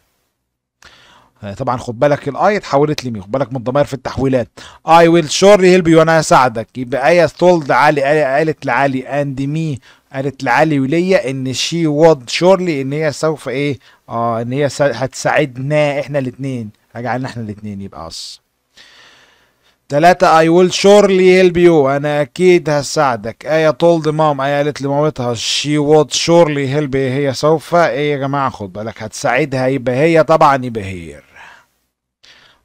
آه، طبعا خد بالك الاي اتحولت لمي خد بالك من الضمائر في التحويلات اي ويل شورلي هيلب يو انا هساعدك يبقى ايه تولد علي آية قالت لعلي اند مي قالت لعلي وليا ان شي وود شورلي ان هي سوف ايه اه ان هي هتساعدنا احنا الاثنين هجعلنا احنا الاثنين يبقى اص تلاتة I will surely help you أنا أكيد هساعدك اي told mom اي قالت لمامتها she would surely help هي سوف إيه يا جماعة خد بالك هتساعدها يبقى هي طبعا يبقى هي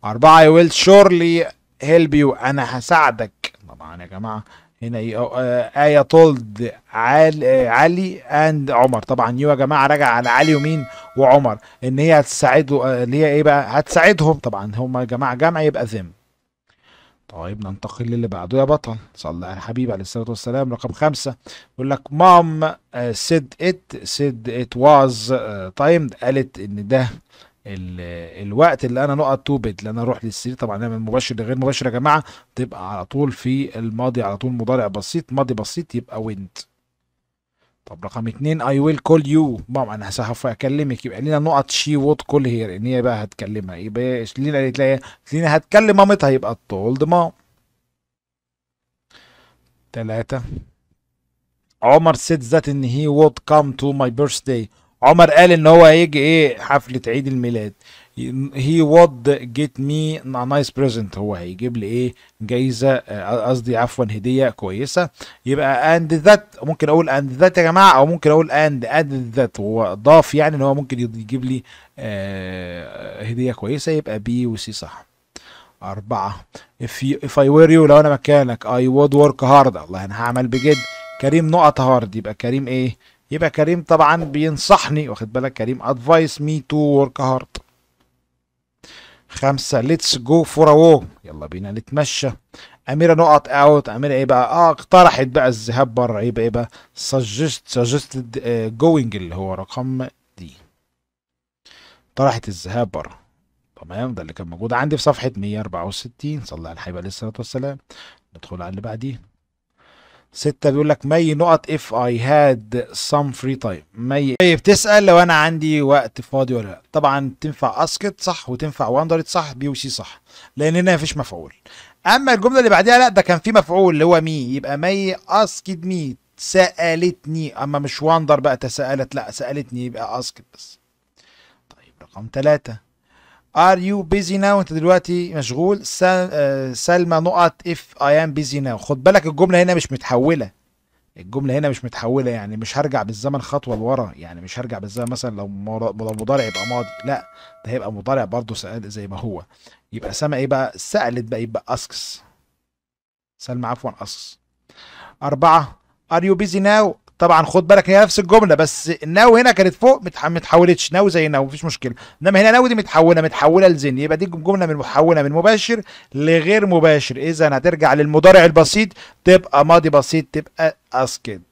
أربعة I will surely help you أنا هساعدك طبعا يا جماعة هنا آه، آية told آه، علي اند عمر طبعا يو يا جماعة راجع على علي ومين وعمر إن هي هتساعده آه، اللي هي إيه بقى هتساعدهم طبعا هما يا جماعة جمع يبقى ذم طيب ننتقل للي بعده يا بطل صلى على الحبيب عليه الصلاه والسلام رقم خمسة يقول لك مام سيد ات سيد ات واز تايمد قالت ان ده الوقت اللي انا نقط بيد اللي انا اروح للسرير طبعا نعمل من مباشر لغير مباشر يا جماعه تبقى على طول في الماضي على طول مضارع بسيط ماضي بسيط يبقى وينت طب رقم اتنين اي ويل كول يو ماما انا سوف اكلمك يبقى لينا نقط شي وود كول هير ان هي بقى هتكلمها يبقى لينا قالت لها لينا هتكلم مامتها يبقى تولد مام تلاتة عمر سيد ذات ان هي وود كام تو ماي birthday عمر قال ان هو هيجي ايه حفله عيد الميلاد هي وود جيت مي نايس بريزنت هو هيجيب لي ايه جايزه آه، قصدي عفوا هديه كويسه يبقى اند ذات ممكن اقول اند ذات يا جماعه او ممكن اقول اند اند ذات هو ضاف يعني ان هو ممكن يجيب لي آه هديه كويسه يبقى بي وسي صح أربعة if, you, if I were you لو أنا مكانك I would work hard الله أنا هعمل بجد كريم نقط هارد يبقى كريم إيه يبقى كريم طبعا بينصحني واخد بالك كريم ادفايس مي تو ورك هارد خمسة ليتس جو فور ووك يلا بينا نتمشى أميرة نقط اوت أميرة ايه بقى اه اقترحت بقى الذهاب بره ايه بقى ايه بقى سجست سجستد جوينج اللي هو رقم دي طرحت الذهاب بره تمام ده اللي كان موجود عندي في صفحة 164 صلى على الحبيب عليه الصلاة والسلام ندخل على اللي بعديه ستة بيقول لك مي نقط اف اي هاد سم فري تايم مي طيب بتسال لو انا عندي وقت فاضي ولا لا طبعا تنفع اسكت صح وتنفع وندرت صح بي وسي صح لان هنا مفيش مفعول اما الجمله اللي بعديها لا ده كان في مفعول اللي هو مي يبقى مي اسكت مي سالتني اما مش وندر بقى تسالت لا سالتني يبقى اسكت بس طيب رقم ثلاثة ار يو بيزي ناو انت دلوقتي مشغول آه، سلمى نقط اف اي ام بيزي ناو خد بالك الجمله هنا مش متحوله الجمله هنا مش متحوله يعني مش هرجع بالزمن خطوه لورا يعني مش هرجع بالزمن مثلا لو مضارع يبقى ماضي لا ده هيبقى مضارع برضه سأل زي ما هو يبقى سما ايه بقى سالت بقى يبقى اسكس سلمى عفوا اسكس أربعة ار يو بيزي ناو طبعا خد بالك هي نفس الجمله بس ناو هنا كانت فوق ما اتحولتش ناو زي ناو مفيش مشكله انما هنا ناو دي متحوله متحوله لزن يبقى دي جمله من محوله من مباشر لغير مباشر اذا هترجع للمضارع البسيط تبقى ماضي بسيط تبقى اسكيد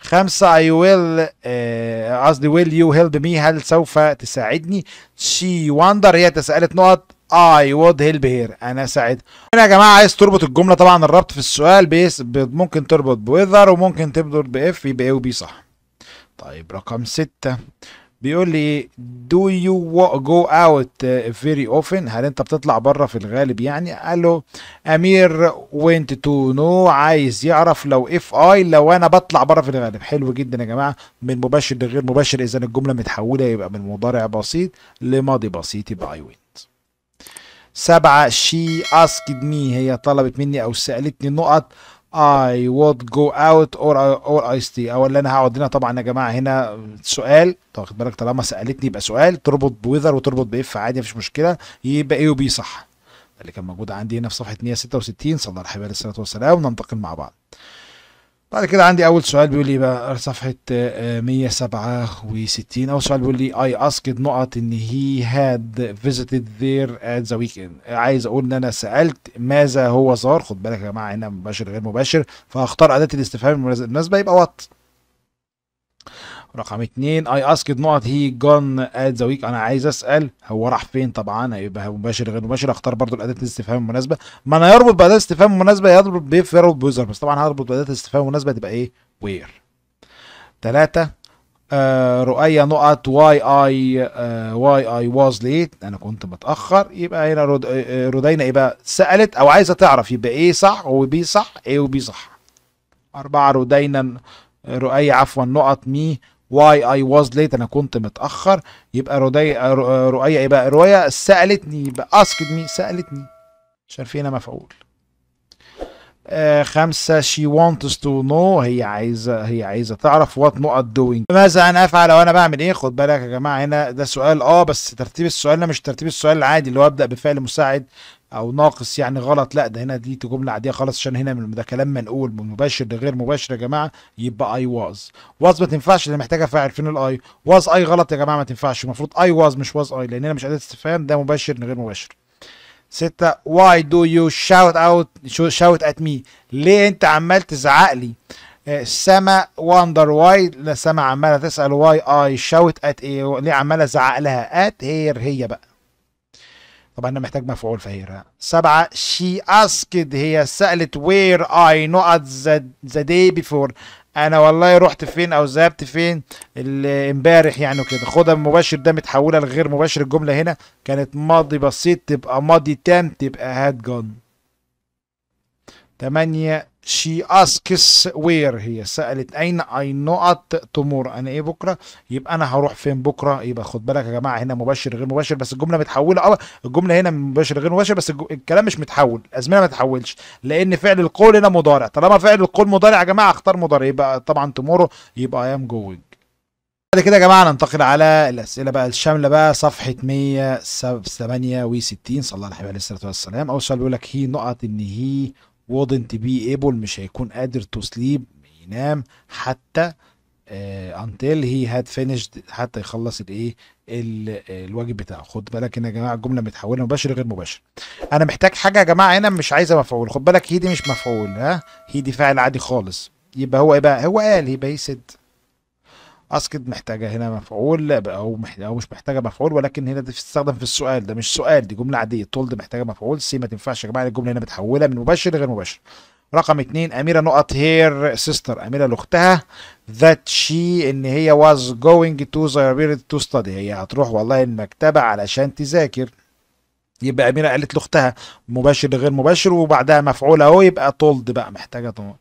خمسة I will آه، قصدي uh, will you help me هل سوف تساعدني she wonder هي تسألت نقط اي وود هيلب هير انا ساعد هنا يا جماعه عايز تربط الجمله طبعا الربط في السؤال بيس ممكن تربط بوذر وممكن تربط باف يبقى ايه وبي صح طيب رقم ستة بيقول لي دو يو جو اوت فيري اوفن هل انت بتطلع بره في الغالب يعني قال له امير وينت تو نو عايز يعرف لو اف اي لو انا بطلع بره في الغالب حلو جدا يا جماعه من مباشر لغير مباشر اذا الجمله متحوله يبقى من مضارع بسيط لماضي بسيط يبقى اي وين سبعة شي اسكد مي هي طلبت مني أو سألتني نقط I would go out or I, or I stay أو اللي أنا هقعد هنا طبعا يا جماعة هنا سؤال واخد بالك طالما سألتني يبقى سؤال تربط بوذر وتربط بإف عادي مفيش مشكلة يبقى إيه وبي صح اللي كان موجود عندي هنا في صفحة 166 صلى الله عليه وسلم وننتقل مع بعض بعد كده عندي اول سؤال بيقول لي بقى آه، صفحه 167 آه، اول سؤال بيقول لي اي اسكت نقط ان هي هاد فيزيتد ذير ات ذا ويكند عايز اقول ان انا سالت ماذا هو زار خد بالك يا جماعه هنا مباشر غير مباشر فهختار اداه الاستفهام المناسبه يبقى وات رقم اتنين اي اسكد نقط هي جون ات ذا ويك انا عايز اسال هو راح فين طبعا هيبقى مباشر غير مباشر اختار برضو الاداه الاستفهام المناسبه ما انا يربط باداه الاستفهام المناسبه يربط بفيرو بوزر بس طبعا هربط باداه الاستفهام المناسبه تبقى ايه وير تلاتة آه رؤية نقط واي اي آه واي اي واز ليت انا كنت متاخر يبقى هنا آه، آه، رودينا يبقى سالت او عايزه تعرف يبقى ايه صح وبي صح ايه وبي صح أربعة رودينا رؤية عفوا نقط مي why I was late انا كنت متاخر يبقى رؤية رؤية يبقى رؤية سالتني يبقى asked مي سالتني عارفين فينا مفعول آه خمسة she wants to know هي عايزة هي عايزة تعرف what not doing ماذا أنا أفعل أو أنا بعمل إيه خد بالك يا جماعة هنا ده سؤال أه بس ترتيب السؤال ده مش ترتيب السؤال العادي اللي هو أبدأ بفعل مساعد او ناقص يعني غلط لا ده هنا دي جمله عاديه خالص عشان هنا من ده كلام منقول من مباشر لغير مباشر يا جماعه يبقى اي واز واز ما تنفعش لان محتاجه فاعل فين الاي واز اي غلط يا جماعه ما تنفعش المفروض اي واز مش واز اي لان هنا مش اداه استفهام ده مباشر لغير مباشر ستة واي دو يو شاوت اوت شاوت ات مي ليه انت عمال تزعق لي آه، سما واندر واي سما عماله تسال واي اي شاوت ات ايه ليه عماله ازعق لها ات هير هي بقى طبعا انا محتاج مفعول فهيرة سبعة she asked هي سألت where I not the, the day before انا والله رحت فين او ذهبت فين امبارح يعني وكده خدها المباشر ده متحوله لغير مباشر الجمله هنا كانت ماضي بسيط تبقى ماضي تام تبقى هاد جون تمانية she asks where هي سالت اين اي نقط تمور انا ايه بكره يبقى انا هروح فين بكره يبقى خد بالك يا جماعه هنا مباشر غير مباشر بس الجمله متحوله اه الجمله هنا مباشر غير مباشر بس الكلام مش متحول الازمنه ما تتحولش لان فعل القول هنا مضارع طالما فعل القول مضارع يا جماعه اختار مضارع يبقى طبعا تمورو يبقى اي ام جوينج بعد كده يا جماعه ننتقل على الاسئله بقى الشامله بقى صفحه 168 صلى الله عليه وسلم اول سؤال بيقول لك هي نقط ان هي wouldn't be able مش هيكون قادر to sleep ينام حتى uh, until he had finished حتى يخلص الايه آه، الواجب بتاعه خد بالك هنا يا جماعه الجمله متحوله مباشر غير مباشر انا محتاج حاجه يا جماعه هنا مش عايزه مفعول خد بالك هي دي مش مفعول ها هي دي فاعل عادي خالص يبقى هو ايه بقى هو قال يبقى هي said اسكت محتاجه هنا مفعول او محتاجة او مش محتاجه مفعول ولكن هنا دي بتستخدم في السؤال ده مش سؤال دي جمله عاديه تولد محتاجه مفعول سي ما تنفعش يا جماعه الجمله هنا متحوله من مباشر لغير مباشر رقم اثنين اميره نقط هير سيستر اميره لاختها ذات شي ان هي واز جوينج تو ذا تو ستادي هي هتروح والله المكتبه علشان تذاكر يبقى اميره قالت لاختها مباشر لغير مباشر وبعدها مفعول اهو يبقى تولد بقى محتاجه طول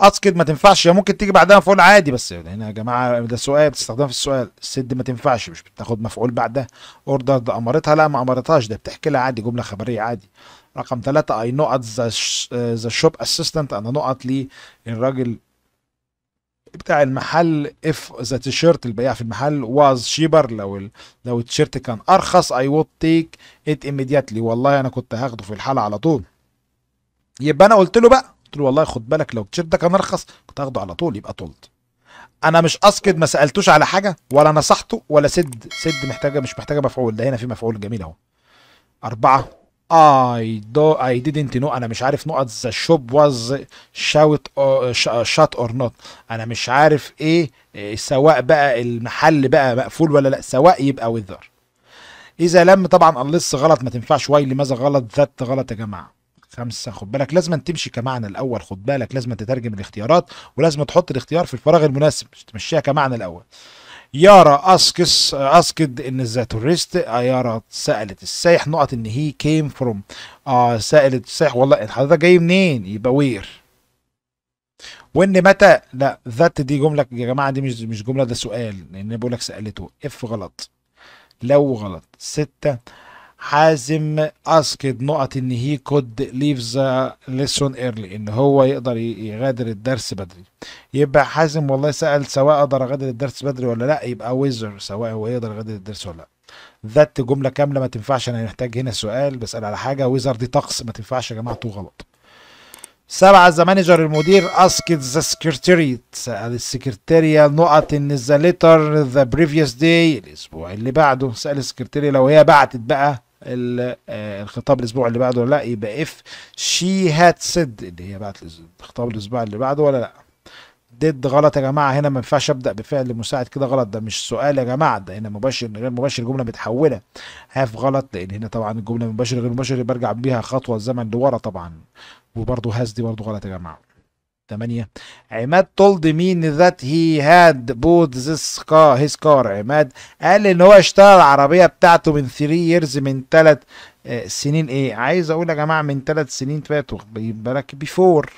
اسكت ما تنفعش ممكن تيجي بعدها مفعول عادي بس يعني هنا يا جماعه ده سؤال بتستخدمها في السؤال سد ما تنفعش مش بتاخد مفعول بعدها اوردر ده امرتها لا ما امرتهاش ده بتحكي لها عادي جمله خبريه عادي رقم ثلاثة اي نقط ذا شوب اسيستنت انا نقط للراجل بتاع المحل اف ذا تيشيرت البياع في المحل واز شيبر لو ال... لو التيشيرت كان ارخص اي وود تيك ات ايميديتلي والله انا كنت هاخده في الحالة على طول يبقى انا قلت له بقى قلت له والله خد بالك لو التيشيرت ده كان ارخص كنت هاخده على طول يبقى طولت انا مش اسكت ما سالتوش على حاجه ولا نصحته ولا سد سد محتاجه مش محتاجه مفعول ده هنا في مفعول جميل اهو أربعة I do I didn't know انا مش عارف نقط the shop was شوت or uh, uh, shut or not انا مش عارف إيه،, ايه سواء بقى المحل بقى مقفول ولا لا سواء يبقى وذر اذا لم طبعا اللص غلط ما تنفعش واي لماذا غلط ذات غلط يا جماعه خمسة خد بالك لازم تمشي كمعنى الأول خد بالك لازم تترجم الاختيارات ولازم تحط الاختيار في الفراغ المناسب تمشيها كمعنى الأول يارا أسكس أسكد إن ذا تورست آه، يارا سألت السائح نقط إن هي كيم فروم آه سألت السائح والله حضرتك جاي منين يبقى وير وإن متى لا ذات دي جملة يا جماعة دي مش مش جملة ده سؤال لأن بقول لك سألته اف غلط لو غلط ستة حازم اسكد نقط ان هي كود ليف ذا ليسون ايرلي ان هو يقدر يغادر الدرس بدري يبقى حازم والله سال سواء اقدر اغادر الدرس بدري ولا لا يبقى ويزر سواء هو يقدر يغادر الدرس ولا لا ذات جمله كامله ما تنفعش انا محتاج هنا سؤال بسال على حاجه ويزر دي طقس ما تنفعش يا جماعه تو غلط سبعة ذا مانجر المدير اسكت ذا سكرتيريت سأل السكرتيريا نقط ان ذا ليتر ذا بريفيوس داي الأسبوع اللي بعده سأل السكرتيريا لو هي بعتت بقى آه، الخطاب الاسبوع اللي بعده ولا لا يبقى اف شي هات سد اللي هي بعت الخطاب الاسبوع اللي بعده ولا لا ديد غلط يا جماعه هنا ما ينفعش ابدا بفعل مساعد كده غلط ده مش سؤال يا جماعه ده هنا مباشر غير مباشر جمله متحوله هاف غلط لان هنا طبعا الجمله مباشر غير مباشر برجع بيها خطوه الزمن لورا طبعا وبرضه هاز دي برضه غلط يا جماعه 8 عماد told me that he had bought this car his car عماد قال ان هو اشترى العربيه بتاعته من 3 years من 3 آه، سنين ايه عايز اقول يا جماعه من 3 سنين فاتوا يبقى لك بيفور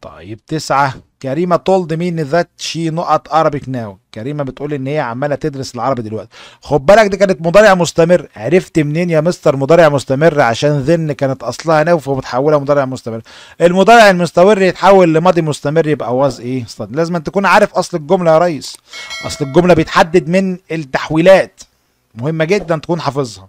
طيب تسعة كريمة تولد مين ذات شي نقط ارابيك ناو كريمة بتقول ان هي عمالة تدرس العربي دلوقتي خد بالك دي كانت مضارع مستمر عرفت منين يا مستر مضارع مستمر عشان ذن كانت اصلها ناو فمتحولة مضارع مستمر المضارع المستمر يتحول لماضي مستمر يبقى واز ايه استاذ لازم أن تكون عارف اصل الجملة يا ريس اصل الجملة بيتحدد من التحويلات مهمة جدا تكون حافظها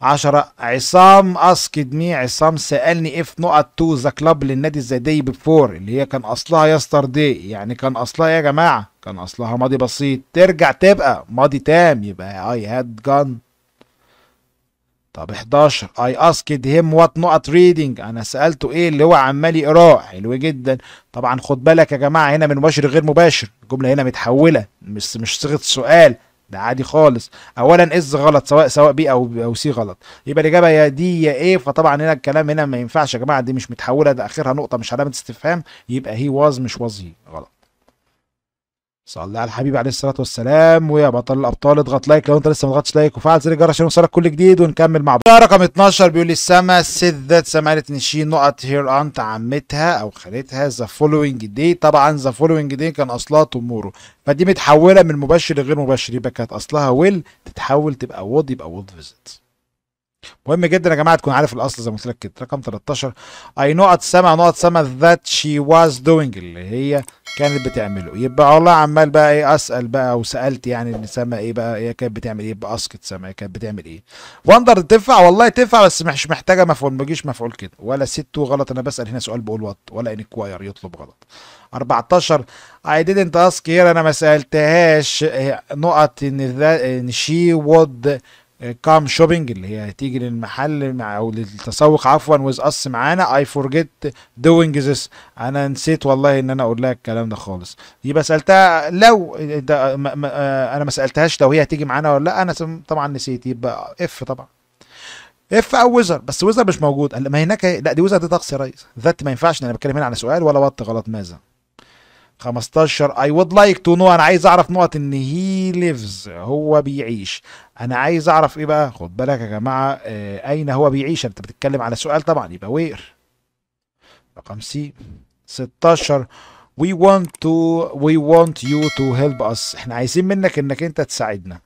10 عصام اسكد مي عصام سالني اف نقط تو ذا كلاب للنادي ذا داي بفور اللي هي كان اصلها يستر دي يعني كان اصلها إيه يا جماعه كان اصلها ماضي بسيط ترجع تبقى ماضي تام يبقى اي هاد جان طب 11 اي اسكد هيم وات نقط ريدنج انا سالته ايه اللي هو عمال يقراه حلو جدا طبعا خد بالك يا جماعه هنا من مباشر غير مباشر الجمله هنا متحوله مش مش صيغه سؤال ده عادي خالص اولا اس غلط سواء سواء بي او او سي غلط يبقى الاجابه يا دي يا ايه فطبعا هنا الكلام هنا ما ينفعش يا جماعه دي مش متحوله ده اخرها نقطه مش علامه استفهام يبقى هي واز مش هي غلط صلى على الحبيب عليه الصلاه والسلام ويا بطل الابطال اضغط لايك لو انت لسه ما ضغطتش لايك وفعل زر الجرس عشان يوصلك كل جديد ونكمل مع بعض رقم 12 بيقول لي السما سدت ذات سمعت ان نقط هير انت عمتها او خالتها ذا فولوينج دي طبعا ذا فولوينج دي كان اصلها تومورو فدي متحوله من مباشر لغير مباشر يبقى كانت اصلها ويل تتحول تبقى وود يبقى وود فيزيت مهم جدا يا جماعه تكون عارف الاصل زي ما قلت لك كده رقم 13 اي نقط سما نقط سما ذات شي واز دوينج اللي هي كانت بتعمله يبقى والله عمال بقى ايه اسال بقى وسالت يعني ان سما ايه بقى هي إيه كانت بتعمل ايه يبقى اسكت سما هي كانت بتعمل ايه وندر تنفع والله تنفع بس مش محتاجه مفعول ما تجيش مفعول كده ولا ست غلط انا بسال هنا سؤال بقول وات ولا انكواير يطلب غلط 14 اي didn't اسك هير انا ما سالتهاش إيه، نقط ان, ذا ان شي وود كام شوبينج اللي هي هتيجي للمحل مع او للتسوق عفوا ويز اس معانا اي فورجيت دوينج ذس انا نسيت والله ان انا اقول لها الكلام ده خالص يبقى سالتها لو ده ما ما آه، انا ما سالتهاش لو هي هتيجي معانا ولا لا انا طبعا نسيت يبقى اف طبعا اف او ويزر بس ويزر مش موجود ما هناك لا دي ويزر دي طقس يا ريس ذات ما ينفعش انا بتكلم هنا على سؤال ولا وات غلط ماذا 15 I would like to know انا عايز اعرف نقط ان هي ليفز هو بيعيش انا عايز اعرف ايه بقى خد بالك يا جماعه آه اين هو بيعيش انت بتتكلم على سؤال طبعا يبقى وير رقم سي 16 we want to we want you to help us احنا عايزين منك انك انت تساعدنا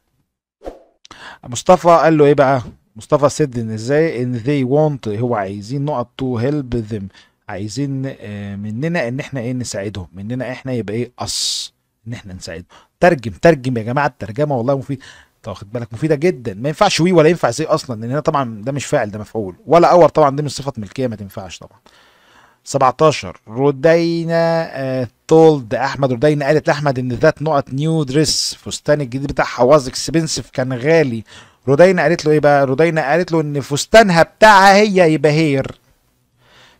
مصطفى قال له ايه بقى مصطفى سد ان ازاي ان they want هو عايزين نقط to help them عايزين آه، مننا ان احنا ايه نساعدهم مننا احنا يبقى ايه اص ان احنا نساعدهم ترجم ترجم يا جماعه الترجمه والله مفيد انت واخد بالك مفيده جدا ما ينفعش وي ولا ينفع زي اصلا لان هنا طبعا ده مش فاعل ده مفعول ولا اور طبعا دي مش صفه ملكيه ما تنفعش طبعا 17 رودينا آه تولد احمد رودينا قالت لاحمد ان ذات نقط نيو دريس فستان الجديد بتاعها واز اكسبنسيف كان غالي رودينا قالت له ايه بقى رودينا قالت له ان فستانها بتاعها هي يبقى هير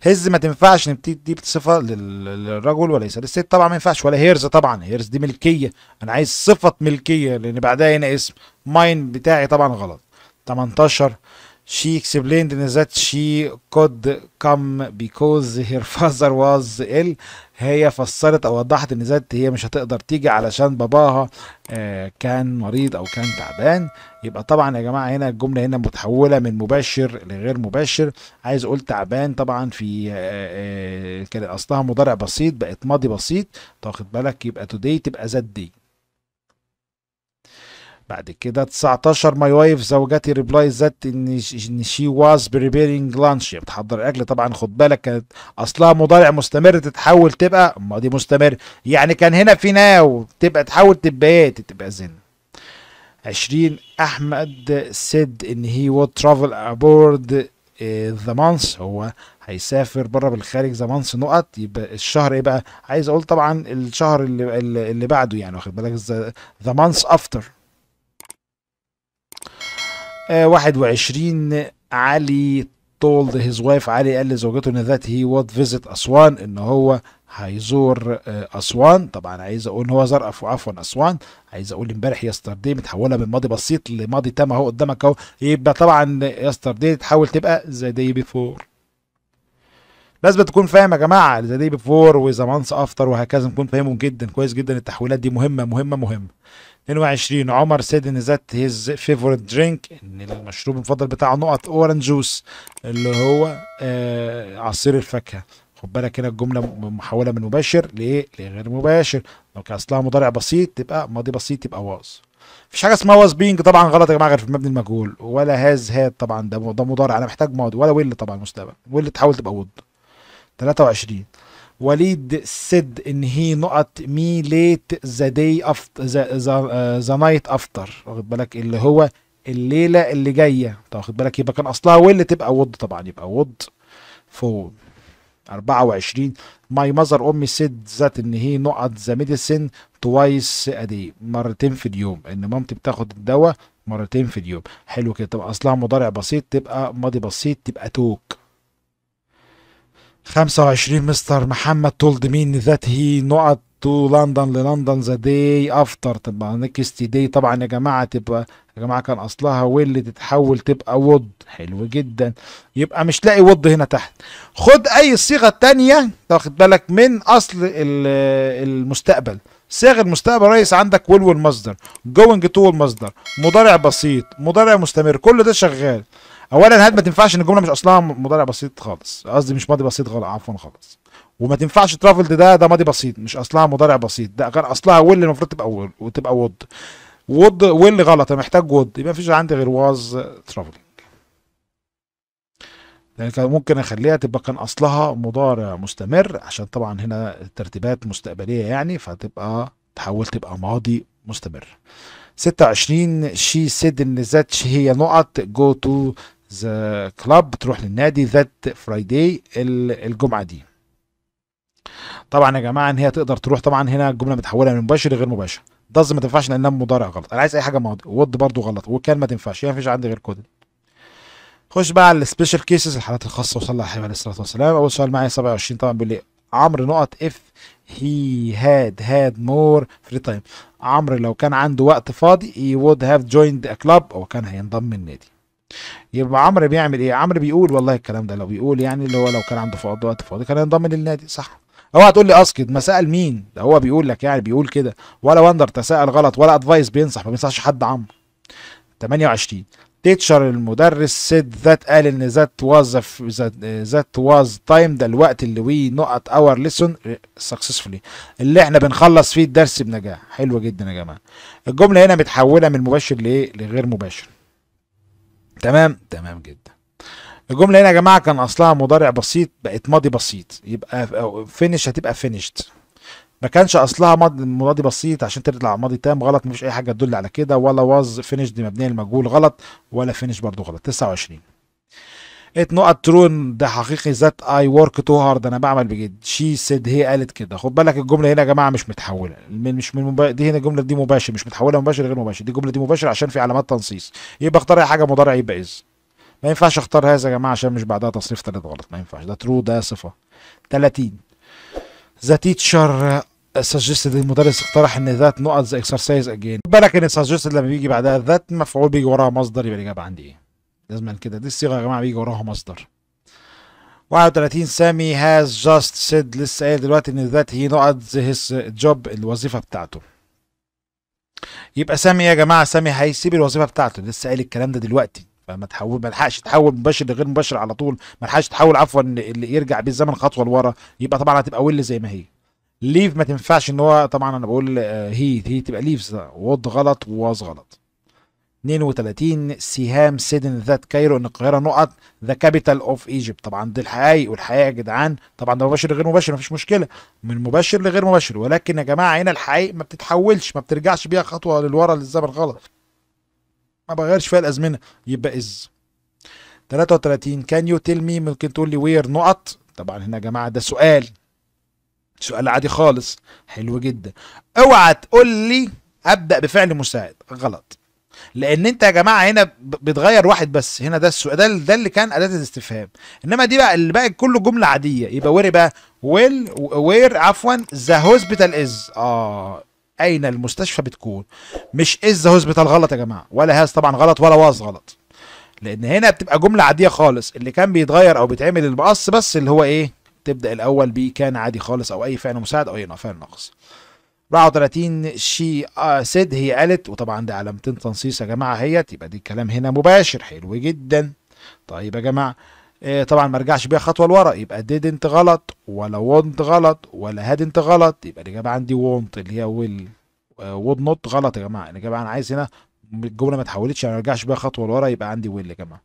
هز ما تنفعش نبتدي دي صفه للرجل وليس للست طبعا ما ينفعش ولا هيرز طبعا هيرز دي ملكيه انا عايز صفه ملكيه لان بعدها هنا اسم ماين بتاعي طبعا غلط 18 She explained that she could come because her father was ill هي فسرت او وضحت ان ذات هي مش هتقدر تيجي علشان باباها آه، كان مريض او كان تعبان يبقى طبعا يا جماعه هنا الجمله هنا متحوله من مباشر لغير مباشر عايز اقول تعبان طبعا في آه، آه، كان اصلها مضارع بسيط بقت ماضي بسيط تاخد بالك يبقى today تبقى ذات دي بعد كده 19 ماي وايف زوجتي ريبلاي ذات ان ان شي واز بريبيرنج لانش بتحضر اكل طبعا خد بالك كانت اصلها مضارع مستمر تتحول تبقى ما دي مستمر يعني كان هنا في ناو تبقى تحول تبقى ايه تبقى زن 20 احمد سيد ان هي وود ترافل ابورد ذا مانس هو هيسافر بره بالخارج ذا مانث نقط يبقى الشهر ايه بقى عايز اقول طبعا الشهر اللي اللي بعده يعني واخد بالك ذا مانس افتر 21 آه، علي told his wife علي قال لزوجته ان ذات هي would visit اسوان ان هو هيزور آه، اسوان طبعا عايز اقول ان هو زار عفوا اسوان عايز اقول امبارح دي متحوله من ماضي بسيط لماضي تام اهو قدامك اهو يبقى طبعا دي تحاول تبقى ذا داي بيفور لازم تكون فاهم يا جماعه ذا داي بيفور وذا مانس افتر وهكذا نكون فاهمهم جدا كويس جدا التحويلات دي مهمه مهمه مهمه 22 عمر سيد ان ذات هيز فيفورت درينك ان المشروب المفضل بتاعه نقط اورنج جوس اللي هو آه عصير الفاكهه خد بالك هنا الجمله محوله من مباشر لايه؟ لغير مباشر لو كان اصلها مضارع بسيط تبقى ماضي بسيط تبقى واز مفيش حاجه اسمها واز بينج طبعا غلط يا جماعه غير في مبني المجهول ولا هاز هاد طبعا ده ده مضارع انا محتاج ماضي ولا ويل طبعا مستقبل ويل تحاول تبقى ود 23 وليد سيد ان هي نقط مي ليت ذا داي ذا آه، نايت افتر واخد بالك اللي هو الليله اللي جايه طب واخد بالك يبقى كان اصلها ويل تبقى وود طبعا يبقى وود فور 24 ماي ماذر امي سيد ذات ان هي نقط ذا ميديسن توايس ادي مرتين في اليوم ان مامتي بتاخد الدواء مرتين في اليوم حلو كده تبقى اصلها مضارع بسيط تبقى ماضي بسيط تبقى توك 25 مستر محمد تولد مين ذات هي نقط تو لندن للندن ذا داي افتر تبقى نكست داي طبعا يا جماعه تبقى يا جماعه كان اصلها واللي تتحول تبقى وود حلو جدا يبقى مش لاقي وود هنا تحت خد اي صيغه تانية تاخد بالك من اصل المستقبل صيغ المستقبل رئيس عندك ويل والمصدر جوينج تو المصدر مضارع بسيط مضارع مستمر كل ده شغال اولا هات ما تنفعش ان الجمله مش اصلها مضارع بسيط خالص قصدي مش ماضي بسيط غلط عفوا خالص وما تنفعش ترافلد ده ده ماضي بسيط مش اصلها مضارع بسيط ده كان اصلها ويل المفروض تبقى ويل وتبقى وود وود ويل غلط انا محتاج وود يبقى مفيش عندي غير واز ترافلنج يعني كان ممكن اخليها تبقى كان اصلها مضارع مستمر عشان طبعا هنا الترتيبات مستقبليه يعني فتبقى تحول تبقى ماضي مستمر 26 شي سيد ان ذات هي نقط جو تو ذا كلاب تروح للنادي ذات فرايداي الجمعه دي طبعا يا جماعه ان هي تقدر تروح طبعا هنا الجمله متحوله من مباشر لغير مباشر داز ما تنفعش لانها مضارع غلط انا عايز اي حاجه ماضي ود برضو غلط وكان ما تنفعش هي يعني مفيش عندي غير كود خش بقى على السبيشال كيسز الحالات الخاصه وصلى الله عليه الصلاه والسلام اول سؤال معايا 27 طبعا بيقول لي عمرو نقط اف he had had more free time عمرو لو كان عنده وقت فاضي he would have joined a club هو كان هينضم النادي يبقى عمرو بيعمل ايه عمرو بيقول والله الكلام ده لو بيقول يعني اللي هو لو كان عنده فاضي وقت فاضي كان هينضم للنادي صح اوعى تقول لي اسكت ما سال مين ده هو بيقول لك يعني بيقول كده ولا وندر تساءل غلط ولا ادفايس بينصح ما بينصحش حد عمرو 28 تيتشر المدرس سيد ذات قال ان ذات واز ذات واز تايم ده الوقت اللي وي نقط اور ليسون سكسسفولي اللي احنا بنخلص فيه الدرس بنجاح حلو جدا يا جماعه الجمله هنا متحوله من مباشر لايه لغير مباشر تمام تمام جدا الجمله هنا يا جماعه كان اصلها مضارع بسيط بقت ماضي بسيط يبقى فينش هتبقى فينيشت ما كانش اصلها ماضي بسيط عشان تطلع ماضي تام غلط مفيش اي حاجه تدل على كده ولا واز فينش دي مبنيه للمجهول غلط ولا فينش برضو غلط 29 ات نوت ترون ده حقيقي ذات اي ورك تو هارد انا بعمل بجد شي سيد هي قالت كده خد بالك الجمله هنا يا جماعه مش متحوله مش من دي هنا الجمله دي مباشر مش متحوله مباشر غير مباشر دي الجمله دي مباشر عشان في علامات تنصيص يبقى اختار اي حاجه مضارع يبقى از ما ينفعش اختار هذا يا جماعه عشان مش بعدها تصريف ثالث غلط ما ينفعش ده ترو ده صفه 30 ذا تيتشر suggested المدرس اقترح ان ذات نقط ذا اكسرسايز اجين بالك ان suggested لما بيجي بعدها ذات مفعول بيجي وراها مصدر يبقى الاجابه عندي ايه لازم كده دي الصيغه يا جماعه بيجي وراها مصدر 31 سامي هاز جاست سيد لسه قايل دلوقتي ان ذات هي نقط هيز جوب الوظيفه بتاعته يبقى سامي يا جماعه سامي هيسيب الوظيفه بتاعته لسه قايل الكلام ده دلوقتي فما تحول ما لحقش تحول مباشر لغير مباشر على طول ما لحقش تحول عفوا اللي يرجع بالزمن خطوه لورا يبقى طبعا هتبقى ويل زي ما هي ليف ما تنفعش ان هو طبعا انا بقول آه، هي هي تبقى ليفز وود غلط وواز غلط 32 سهام سيدن ذات كايرو ان القاهره نقط ذا كابيتال اوف ايجيبت طبعا دي الحقائق والحقيقه يا جدعان طبعا ده مباشر لغير مباشر مفيش مشكله من مباشر لغير مباشر ولكن يا جماعه هنا الحقائق ما بتتحولش ما بترجعش بيها خطوه للورا للزمن غلط ما بغيرش فيها الازمنه يبقى از 33 كان يو تيل مي ممكن تقول لي وير نقط طبعا هنا يا جماعه ده سؤال سؤال عادي خالص حلو جدا اوعى تقول لي ابدا بفعل مساعد غلط لان انت يا جماعه هنا بتغير واحد بس هنا ده السؤال ده, ده اللي كان اداه الاستفهام انما دي بقى اللي بقى كله جمله عاديه يبقى وير بقى ويل وير عفوا ذا هوسبيتال از اه اين المستشفى بتكون مش از ذا هوسبيتال غلط يا جماعه ولا هاز طبعا غلط ولا واز غلط لان هنا بتبقى جمله عاديه خالص اللي كان بيتغير او بيتعمل المقص بس اللي هو ايه تبدا الاول ب كان عادي خالص او اي فعل مساعد او اي فعل ناقص 34 شي آه، سيد هي قالت وطبعا ده علامتين تنصيص يا جماعه اهيت يبقى دي الكلام هنا مباشر حلو جدا طيب يا جماعه آه، طبعا ما رجعش بيها خطوه لورا يبقى انت غلط ولا وونت غلط ولا انت غلط يبقى الاجابه عندي وونت اللي هي ويل وود نوت غلط يا جماعه يعني الاجابه انا عايز هنا الجمله ما تحولتش انا ما رجعش بيها خطوه لورا يبقى عندي ويل يا جماعه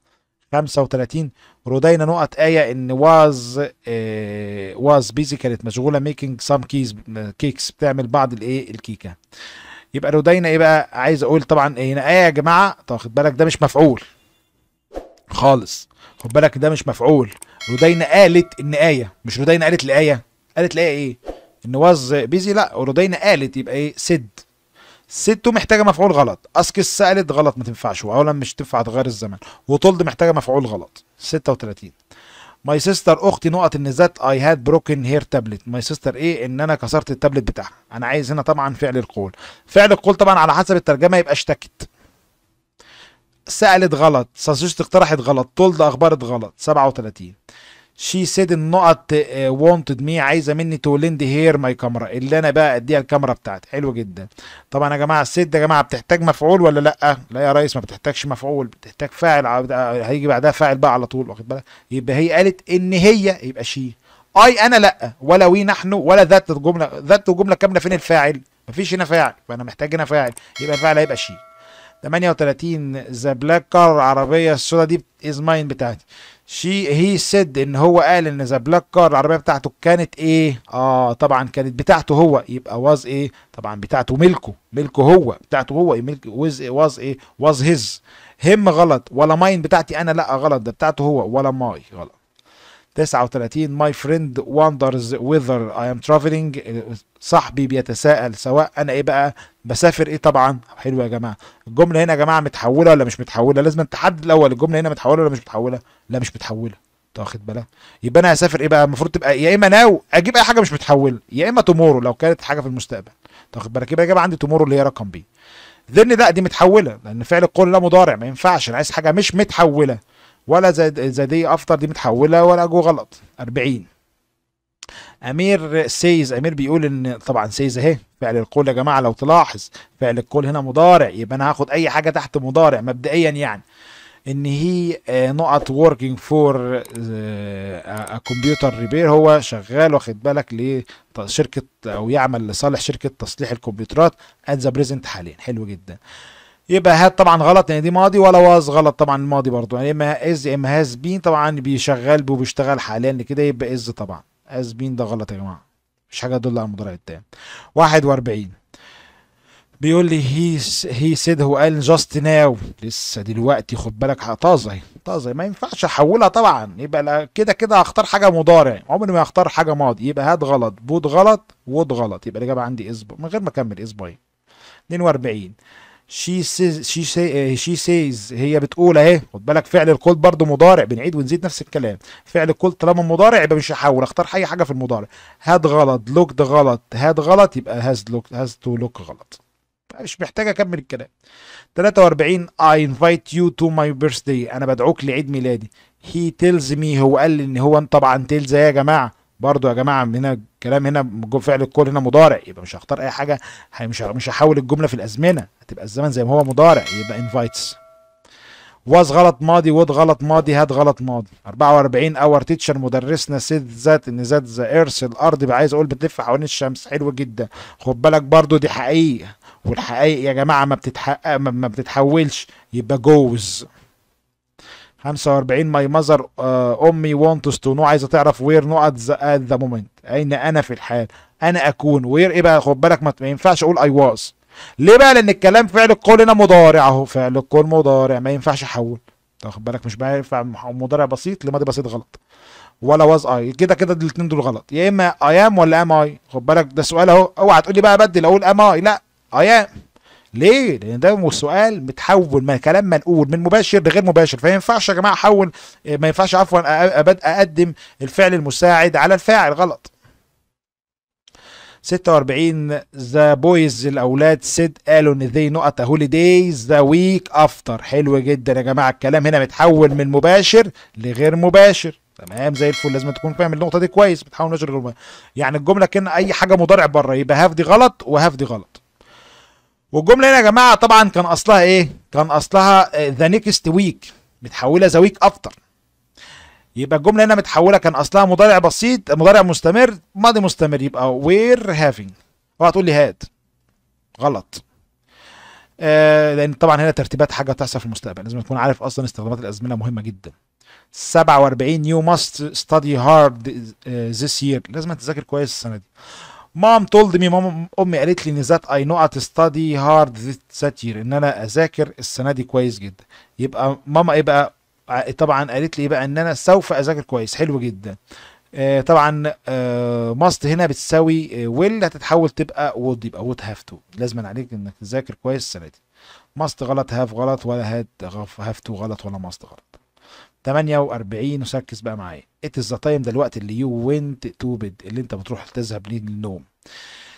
35 رودينا نقط آية إن واز آه واز بيزي كانت مشغولة ميكينج سام كيز كيكس بتعمل بعض الإيه الكيكة يبقى رودينا إيه بقى عايز أقول طبعا إيه، هنا آية يا جماعة تاخد بالك ده مش مفعول خالص خد بالك ده مش مفعول رودينا قالت إن آية مش رودينا قالت لآية قالت لآية إيه إن واز بيزي لا رودينا قالت يبقى إيه سد ست محتاجه مفعول غلط اسك سالت غلط ما تنفعش واولا مش تنفع تغير الزمن وطلد محتاجه مفعول غلط 36 ماي سيستر اختي نقط ان ذات اي هاد بروكن هير تابلت ماي سيستر ايه ان انا كسرت التابلت بتاعها انا عايز هنا طبعا فعل القول فعل القول طبعا على حسب الترجمه يبقى اشتكت سالت غلط ساسوست اقترحت غلط طلد اخبرت غلط 37 شي سيد النقط وونتد مي عايزه مني تو لند هير ماي كاميرا اللي انا بقى اديها الكاميرا بتاعتي حلو جدا طبعا يا جماعه السيد يا جماعه بتحتاج مفعول ولا لا لا يا ريس ما بتحتاجش مفعول بتحتاج فاعل هيجي بعدها فاعل بقى على طول واخد بالك يبقى هي قالت ان هي يبقى شي اي انا لا ولا وي نحن ولا ذات الجمله ذات الجمله كامله فين الفاعل مفيش هنا فاعل فانا محتاج هنا فاعل يبقى الفاعل هيبقى شي 38 ذا بلاك كار العربيه السودا دي از ماين بتاعتي شي هي سيد ان هو قال ان ذا بلاك كار العربيه بتاعته كانت ايه اه طبعا كانت بتاعته هو يبقى واز ايه طبعا بتاعته ملكه ملكه هو بتاعته هو إيه ملك واز ايه واز ايه واز هيز هم غلط ولا ماين بتاعتي انا لا غلط ده بتاعته هو ولا ماي غلط 39 ماي فريند واندرز ويذر اي ام ترافلينج صاحبي بيتساءل سواء انا ايه بقى بسافر ايه طبعا حلو يا جماعه الجمله هنا يا جماعه متحوله ولا مش متحوله لازم تحدد الاول الجمله هنا متحوله ولا مش متحوله لا مش متحوله انت واخد بالك يبقى انا هسافر ايه بقى المفروض تبقى يا اما ناو اجيب اي حاجه مش متحوله يا اما تومورو لو كانت حاجه في المستقبل انت واخد بالك يبقى اجابه عندي تومورو اللي هي رقم بي ذن لا دي متحوله لان فعل القول لا مضارع ما ينفعش انا عايز حاجه مش متحوله ولا زيدية أفطر دي متحولة ولا جو غلط 40 امير سيز امير بيقول ان طبعا سيز اهي فعل القول يا جماعه لو تلاحظ فعل القول هنا مضارع يبقى انا هاخد اي حاجه تحت مضارع مبدئيا يعني ان هي آه، نقط وركينج فور كمبيوتر ريبير هو شغال واخد بالك لشركه او يعمل لصالح شركه تصليح الكمبيوترات ات ذا بريزنت حاليا حلو جدا يبقى هات طبعا غلط يعني دي ماضي ولا واز غلط طبعا الماضي برضو يعني اما از اما هاز بين طبعا بيشغل وبيشتغل حاليا كده يبقى از طبعا از بين ده غلط يا جماعه مش حاجه تدل على المضارع التام 41 بيقول لي هي هي سيد هو قال جاست ناو لسه دلوقتي خد بالك طازه طازه ما ينفعش احولها طبعا يبقى كده كده هختار حاجه مضارع عمري ما هختار حاجه ماضي يبقى هات غلط بود غلط وود غلط يبقى الاجابه عندي از من غير ما اكمل از باي 42 شي سيز شي سي شي سيز هي بتقول اهي خد بالك فعل الكول برضو مضارع بنعيد ونزيد نفس الكلام فعل الكول طالما مضارع يبقى مش هحول اختار اي حاجه في المضارع هاد غلط لوكد غلط هاد غلط يبقى هاز لوك هاز تو لوك غلط مش محتاج اكمل الكلام 43 I invite you to my birthday انا بدعوك لعيد ميلادي he tells me هو قال لي ان هو طبعا تيلز يا جماعه برضو يا جماعه هنا كلام هنا فعل الكل هنا مضارع يبقى مش هختار اي حاجه مش مش هحول الجمله في الازمنه هتبقى الزمن زي ما هو مضارع يبقى انفايتس واز غلط ماضي وود غلط ماضي هاد غلط ماضي 44 اور تيتشر مدرسنا سيد ذات ان ذات ذا ايرث الارض عايز اقول بتلف حوالين الشمس حلو جدا خد بالك برضو دي حقيقه والحقائق يا جماعه ما بتتحقق ما بتتحولش يبقى جوز 45 ماي ماذر امي وانتس تو نو عايزه تعرف وير نو ات ذا مومنت اين انا في الحال انا اكون وير ايه بقى خد بالك ما ينفعش اقول اي واز ليه بقى لان الكلام فعل القول هنا مضارع اهو فعل القول مضارع ما ينفعش احول واخد بالك مش بينفع مضارع بسيط لماضي بسيط غلط ولا واز اي كده كده الاثنين دول غلط يا اما اي ام ولا ام اي خد بالك ده سؤال اهو اوعى تقول لي بقى بدل اقول ام اي لا اي ام ليه؟ لان ده سؤال متحول من كلام منقول من مباشر لغير مباشر فما ينفعش يا جماعه احول آه، ما ينفعش عفوا اقدم الفعل المساعد على الفاعل غلط 46 ذا بويز الاولاد سيد قالوا ان ذي نقطه هوليديز ذا ويك افتر حلو جدا يا جماعه الكلام هنا متحول من مباشر لغير مباشر تمام زي الفل لازم تكون فاهم النقطه دي كويس بتحاول مباشر يعني الجمله كان اي حاجه مضارع بره يبقى هاف دي غلط وهاف دي غلط والجمله هنا يا جماعه طبعا كان اصلها ايه كان اصلها ذا نيكست ويك متحوله ذا ويك افتر يبقى الجمله هنا متحوله كان اصلها مضارع بسيط مضارع مستمر ماضي مستمر يبقى وير هافينج اوعى تقول لي هاد غلط آه لان طبعا هنا ترتيبات حاجه هتحصل في المستقبل لازم تكون عارف اصلا استخدامات الازمنه مهمه جدا 47 يو ماست ستادي هارد ذس يير لازم تذاكر كويس السنه دي مام تولد مي ماما امي قالت لي ان ذات اي نو ات ستادي هارد ذات يير ان انا اذاكر السنه دي كويس جدا يبقى ماما ايه بقى طبعا قالت لي بقى ان انا سوف اذاكر كويس حلو جدا آه طبعا آه ماست هنا بتساوي ويل آه، هتتحول تبقى وود يبقى وود هاف تو لازم عليك انك تذاكر كويس السنه دي ماست غلط هاف غلط ولا هاد هاف تو غلط ولا ماست غلط 48 وسكس بقى معايا ات ذا تايم ده الوقت اللي يو وينت تو بيد اللي انت بتروح تذهب ليه للنوم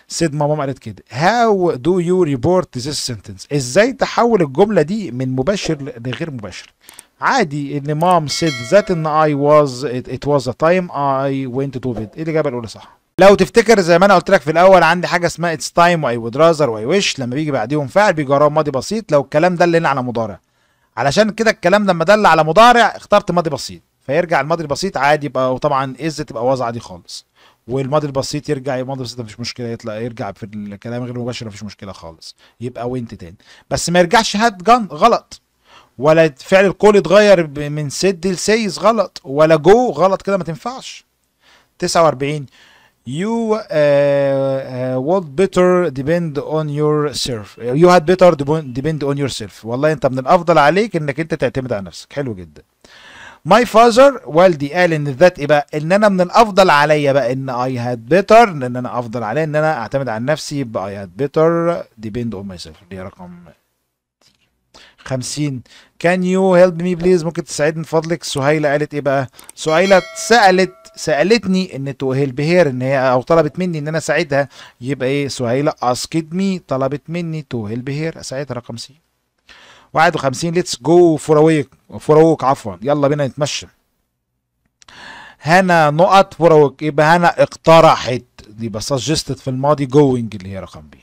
سيد ماما قالت كده هاو دو يو ريبورت ذيس سنتنس ازاي تحول الجمله دي من مباشر لغير مباشر عادي ان مام سيد ذات ان اي واز ات واز ذا تايم اي وينت تو بيد ايه الاجابه الاولى صح لو تفتكر زي ما انا قلت لك في الاول عندي حاجه اسمها اتس تايم واي وود راذر واي ويش لما بيجي بعديهم فعل بيجي وراه ماضي بسيط لو الكلام ده اللي هنا على مضارع علشان كده الكلام لما دل على مضارع اخترت ماضي بسيط فيرجع الماضي البسيط عادي يبقى وطبعا از تبقى وضع عادي خالص والماضي البسيط يرجع الماضي البسيط مفيش مشكله يطلع يرجع في الكلام غير مباشر مفيش مشكله خالص يبقى وينت تاني بس ما يرجعش هات جن غلط ولا فعل الكول اتغير من سد لسيز غلط ولا جو غلط كده ما تنفعش 49 you uh, uh, would better depend on yourself you had better depend on yourself والله انت من الافضل عليك انك انت تعتمد على نفسك حلو جدا my father والدي قال ان ذات ايه بقى ان انا من الافضل عليا بقى ان I had better ان انا افضل عليا ان انا اعتمد على نفسي يبقى I had better depend on myself دي رقم 50 can you help me please ممكن تساعدني من فضلك سهيلة قالت ايه بقى سهيلة سألت سالتني ان توهيل بهير ان هي او طلبت مني ان انا اساعدها يبقى ايه سهيله مي طلبت مني توهيل بهير اساعدها رقم سي 51 ليتس جو فور اويك فور اويك عفوا يلا بينا نتمشى هنا نقط فور اويك يبقى هنا اقترحت يبقى سجستد في الماضي جوينج اللي هي رقم ب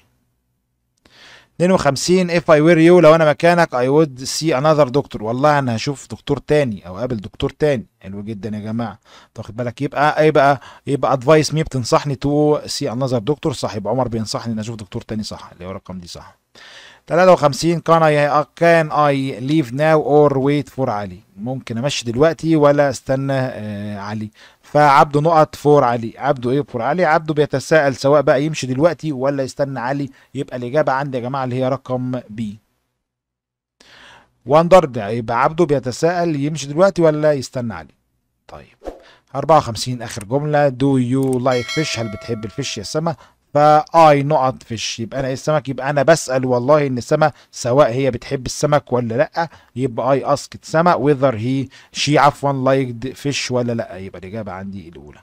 52 اف اي وير يو لو انا مكانك اي وود سي انذر دكتور والله انا هشوف دكتور تاني او اقابل دكتور تاني حلو جدا يا جماعه تاخد بالك يبقى ايه بقى يبقى ادفايس مي بتنصحني تو سي انذر دكتور صح يبقى عمر بينصحني ان اشوف دكتور تاني صح اللي هو الرقم دي صح 53 كان اي كان اي ليف ناو اور ويت فور علي ممكن امشي دلوقتي ولا استنى آه علي فعبده نقط فور علي عبده ايه فور علي عبده بيتساءل سواء بقى يمشي دلوقتي ولا يستنى علي يبقى الاجابه عندي يا جماعه اللي هي رقم بي وندر ده يبقى عبده بيتساءل يمشي دلوقتي ولا يستنى علي طيب 54 اخر جمله دو يو لايك فيش هل بتحب الفيش يا سما فاي نقط فيش يبقى انا السمك يبقى انا بسال والله ان سما سواء هي بتحب السمك ولا لا يبقى اي اسكت سما وذر هي شي عفوا لايكد فيش ولا لا يبقى الاجابه عندي الاولى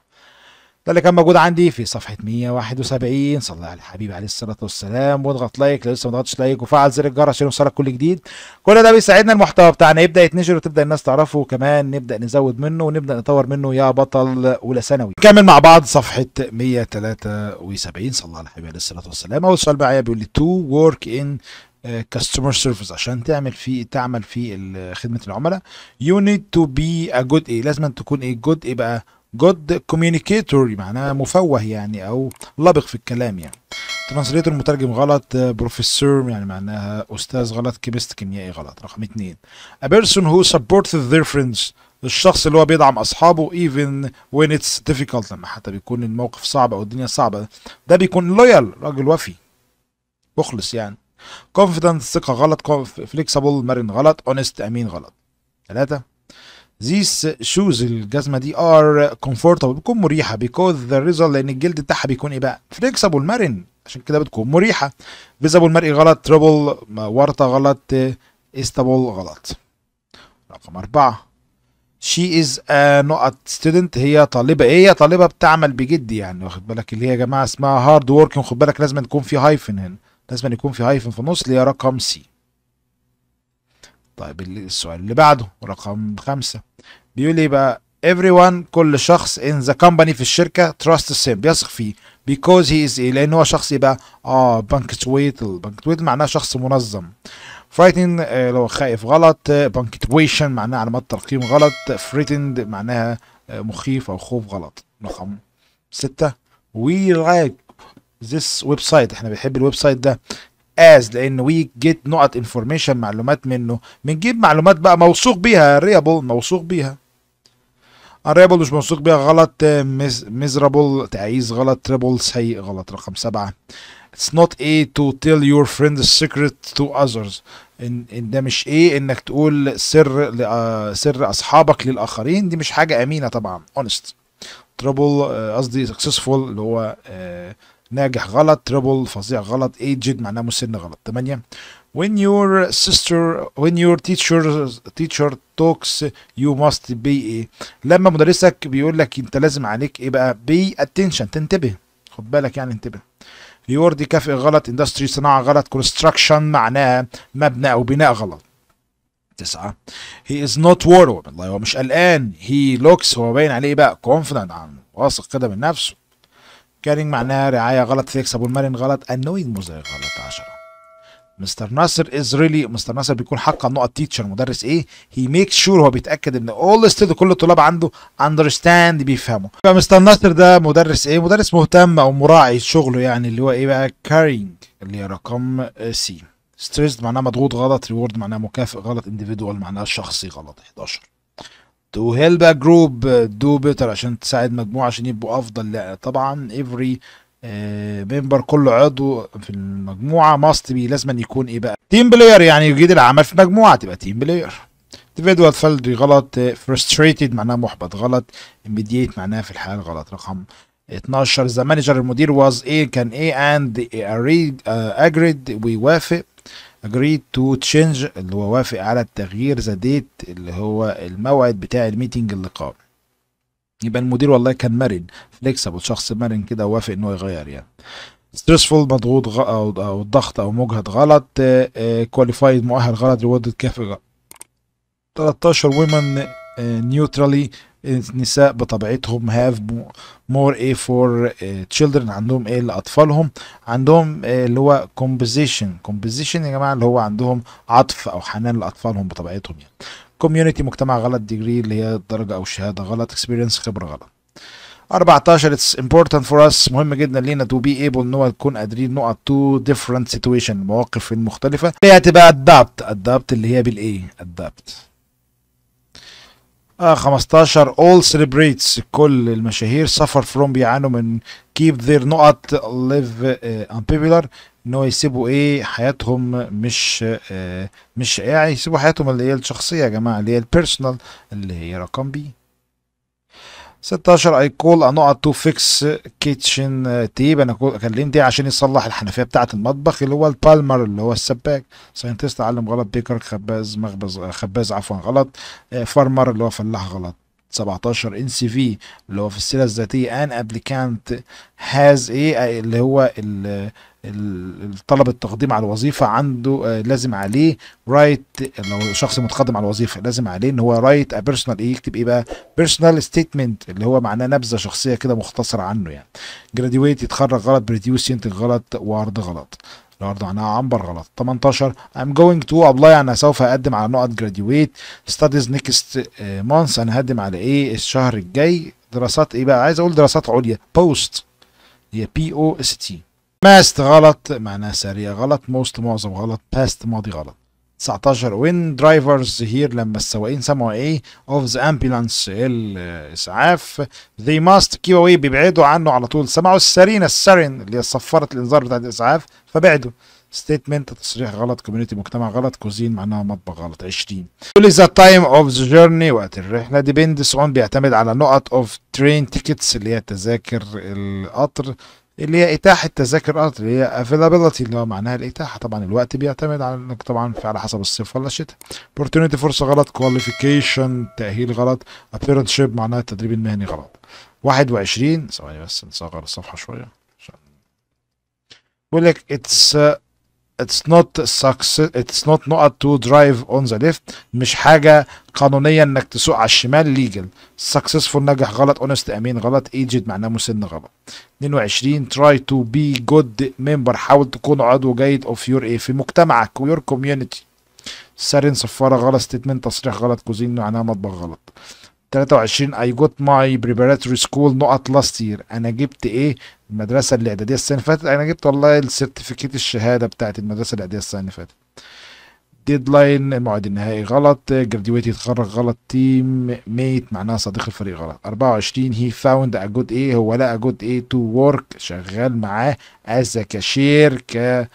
ده اللي كان موجود عندي في صفحه 171 صلى على الحبيب عليه الصلاه والسلام واضغط لايك لو لسه ما ضغطتش لايك وفعل زر الجرس عشان يوصلك كل جديد كل ده بيساعدنا المحتوى بتاعنا يبدا يتنشر وتبدا الناس تعرفه وكمان نبدا نزود منه ونبدا نطور منه يا بطل اولى ثانوي نكمل مع بعض صفحه 173 صلى على الحبيب عليه الصلاه والسلام اول سؤال معايا بيقول لي تو ورك ان كاستمر سيرفيس عشان تعمل في تعمل في خدمه العملاء يو نيد تو بي ا جود ايه لازم تكون ايه جود ايه بقى جود كوميونيكيتور معناها مفوه يعني او لبق في الكلام يعني ترانسليتور مترجم غلط بروفيسور يعني معناها استاذ غلط كيمست كيميائي غلط رقم اثنين a person who supports their friends الشخص اللي هو بيدعم اصحابه even when it's difficult لما حتى بيكون الموقف صعب او الدنيا صعبه ده بيكون loyal راجل وفي مخلص يعني confident ثقه غلط flexible مرن غلط honest امين غلط ثلاثه These shoes الجزمة دي are comfortable بتكون مريحة because the result لأن الجلد بتاعها بيكون إيه بقى؟ flexible مرن عشان كده بتكون مريحة visible مرئي غلط trouble ورطة غلط stable غلط رقم أربعة she is a not student هي طالبة هي طالبة بتعمل بجد يعني واخد بالك اللي هي يا جماعة اسمها hard working خد بالك لازم تكون في هايفن هنا لازم يكون في هايفن في النص اللي هي رقم سي طيب السؤال اللي بعده رقم خمسة بيقول ايه بقى everyone كل شخص in the company في الشركة trust him بيثق فيه because he is لأن هو شخص يبقى إيه اه بنك تويتل معناه شخص منظم فرايتن اللي آه، لو خايف غلط بنكتويشن معناها علامات ترقيم غلط frightened معناها مخيف أو خوف غلط رقم ستة وي لايك ذس ويب سايت احنا بنحب الويب سايت ده as لان وي جيت نقط انفورميشن معلومات منه بنجيب معلومات بقى موثوق بيها ريبل موثوق بيها الريبل مش موثوق بيها غلط ميزرابل تعيس غلط تريبل سيء غلط رقم سبعة It's not A to tell your friend the secret to others إن, إن ده مش ايه انك تقول سر آه، سر اصحابك للاخرين دي مش حاجه امينه طبعا honest trouble آه، قصدي uh, successful اللي هو uh, ناجح غلط تربل فظيع غلط ايجد معناه مسن غلط تمانية when your sister when your teacher teacher talks you must be ايه لما مدرسك بيقول لك انت لازم عليك ايه بقى بي attention تنتبه خد بالك يعني انتبه your دي كافئ غلط industry صناعة غلط construction معناها مبنى او بناء غلط تسعة he is not worried والله هو مش قلقان he looks هو باين عليه بقى confident واثق كده من نفسه كارينج معناها رعاية غلط فليكسبل المرن غلط انوينج مزري غلط 10 مستر ناصر از ريلي مستر ناصر بيكون حقا نقط تيتشر مدرس ايه هي ميك شور هو بيتاكد ان اول ستيد كل الطلاب عنده اندرستاند بيفهموا يبقى مستر ناصر ده مدرس ايه مدرس مهتم او مراعي شغله يعني اللي هو ايه بقى كارينج اللي هي رقم سي ستريسد معناها مضغوط غلط ريورد معناها مكافئ غلط انديفيدوال معناها شخصي غلط 11 وهيلبا جروب دو بيتر عشان تساعد مجموعة عشان يبقوا أفضل لا طبعا افري ممبر كل عضو في المجموعة ماست بي لازم يكون إيه بقى تيم بلاير يعني يجيد العمل في مجموعة تبقى تيم بلاير individual فلدي غلط فرستريتد معناها محبط غلط immediate معناها في الحال غلط رقم 12 ذا مانجر المدير واز ايه كان ايه اند اجريد ويوافق agreed to change اللي هو وافق على التغيير ذا ديت اللي هو الموعد بتاع الميتنج اللقاء يبقى المدير والله كان مرن فليكسبل شخص مرن كده وافق ان هو يغير يعني ستريسفول مضغوط غ... او او الضغط او مجهد غلط كواليفايد آه، آه، مؤهل غلط ريوردد كافي غلط 13 ومن نيوترالي النساء بطبيعتهم هاف مور اي فور تشيلدرن عندهم ايه لاطفالهم عندهم آه، اللي هو كومبوزيشن كومبوزيشن يا جماعه اللي هو عندهم عطف او حنان لاطفالهم بطبيعتهم يعني كوميونتي مجتمع غلط ديجري اللي هي درجه او شهاده غلط اكسبيرينس خبره غلط 14 اتس امبورتنت فور اس مهم جدا لينا تو بي ايبل ان هو نكون قادرين نقط تو ديفرنت سيتويشن مواقف المختلفه هي هتبقى ادابت ادابت اللي هي بالايه ادابت آه 15 all celebrates كل المشاهير سفر فروم بيعانوا من keep their نقط live uh, unpopular ان هو يسيبوا ايه حياتهم مش آه مش يعني يسيبوا حياتهم اللي هي الشخصيه يا جماعه اللي هي البيرسونال اللي هي رقم بي 16 اي كول نقط تو فيكس كيتشن تيب انا كلمت دي عشان يصلح الحنفيه بتاعه المطبخ اللي هو البالمر اللي هو السباك ساينتست علم غلط بيكر خباز مخبز خباز عفوا غلط فارمر uh, اللي هو فلاح غلط 17 ان سي في اللي هو في السيره الذاتيه ان ابليكانت هاز ايه اللي هو طلب التقديم على الوظيفه عنده آه، لازم عليه رايت لو شخص متقدم على الوظيفه لازم عليه ان هو رايت ا بيرسونال ايه يكتب ايه بقى بيرسونال ستيتمنت اللي هو معناه نبذه شخصيه كده مختصره عنه يعني جراديويت يتخرج غلط بريديوس ينتج غلط وعرض غلط الارض معناها عنبر غلط 18 I'm going to apply انا سوف اقدم على نقط جراديويت studies next آه، month انا هقدم على ايه الشهر الجاي دراسات ايه بقى عايز اقول دراسات عليا post هي بي او اس تي ماست غلط معناها سريع غلط موست معظم غلط باست ماضي غلط 19 وين درايفرز هير لما السواقين سمعوا ايه اوف ذا امبيلانس الاسعاف ذي ماست كيو away بيبعدوا عنه على طول سمعوا السرين السرين اللي هي صفاره الانذار بتاعت الاسعاف فبعدوا ستيتمنت تصريح غلط كوميونتي مجتمع غلط كوزين معناها مطبخ غلط 20 كل ذا تايم اوف ذا جيرني وقت الرحله ديبيندس اون بيعتمد على نقط اوف ترين تيكتس اللي هي تذاكر القطر اللي هي اتاحه تذاكر ارض اللي هي افيلابيلتي اللي هو معناها الاتاحه طبعا الوقت بيعتمد على انك طبعا في على حسب الصيف ولا الشتاء opportunity فرصه غلط كواليفيكيشن تاهيل غلط شيب معناها التدريب المهني غلط 21 ثواني بس نصغر الصفحه شويه بقول لك اتس it's not success it's not not to drive on the left مش حاجة قانونية انك تسوق على الشمال legal successful نجح غلط honest امين غلط aged معناه مسن غلط 22 try to be good member حاول تكون عضو جيد of your ايه في مجتمعك your community سارين صفارة غلط ستيتمنت تصريح غلط كوزين معناه مطبخ غلط 23 I got my preparatory school نقط last year انا جبت ايه المدرسه الاعداديه السنه اللي فاتت انا جبت والله السيرتيفيكيت الشهاده بتاعت المدرسه الاعداديه السنه اللي فاتت ديدلاين الموعد النهائي غلط جراديويت يتخرج غلط تيم ميت معناها صديق الفريق غلط 24 هي فاوند ا جود ايه هو لقى جود ايه تو ورك شغال معاه از كاشير ك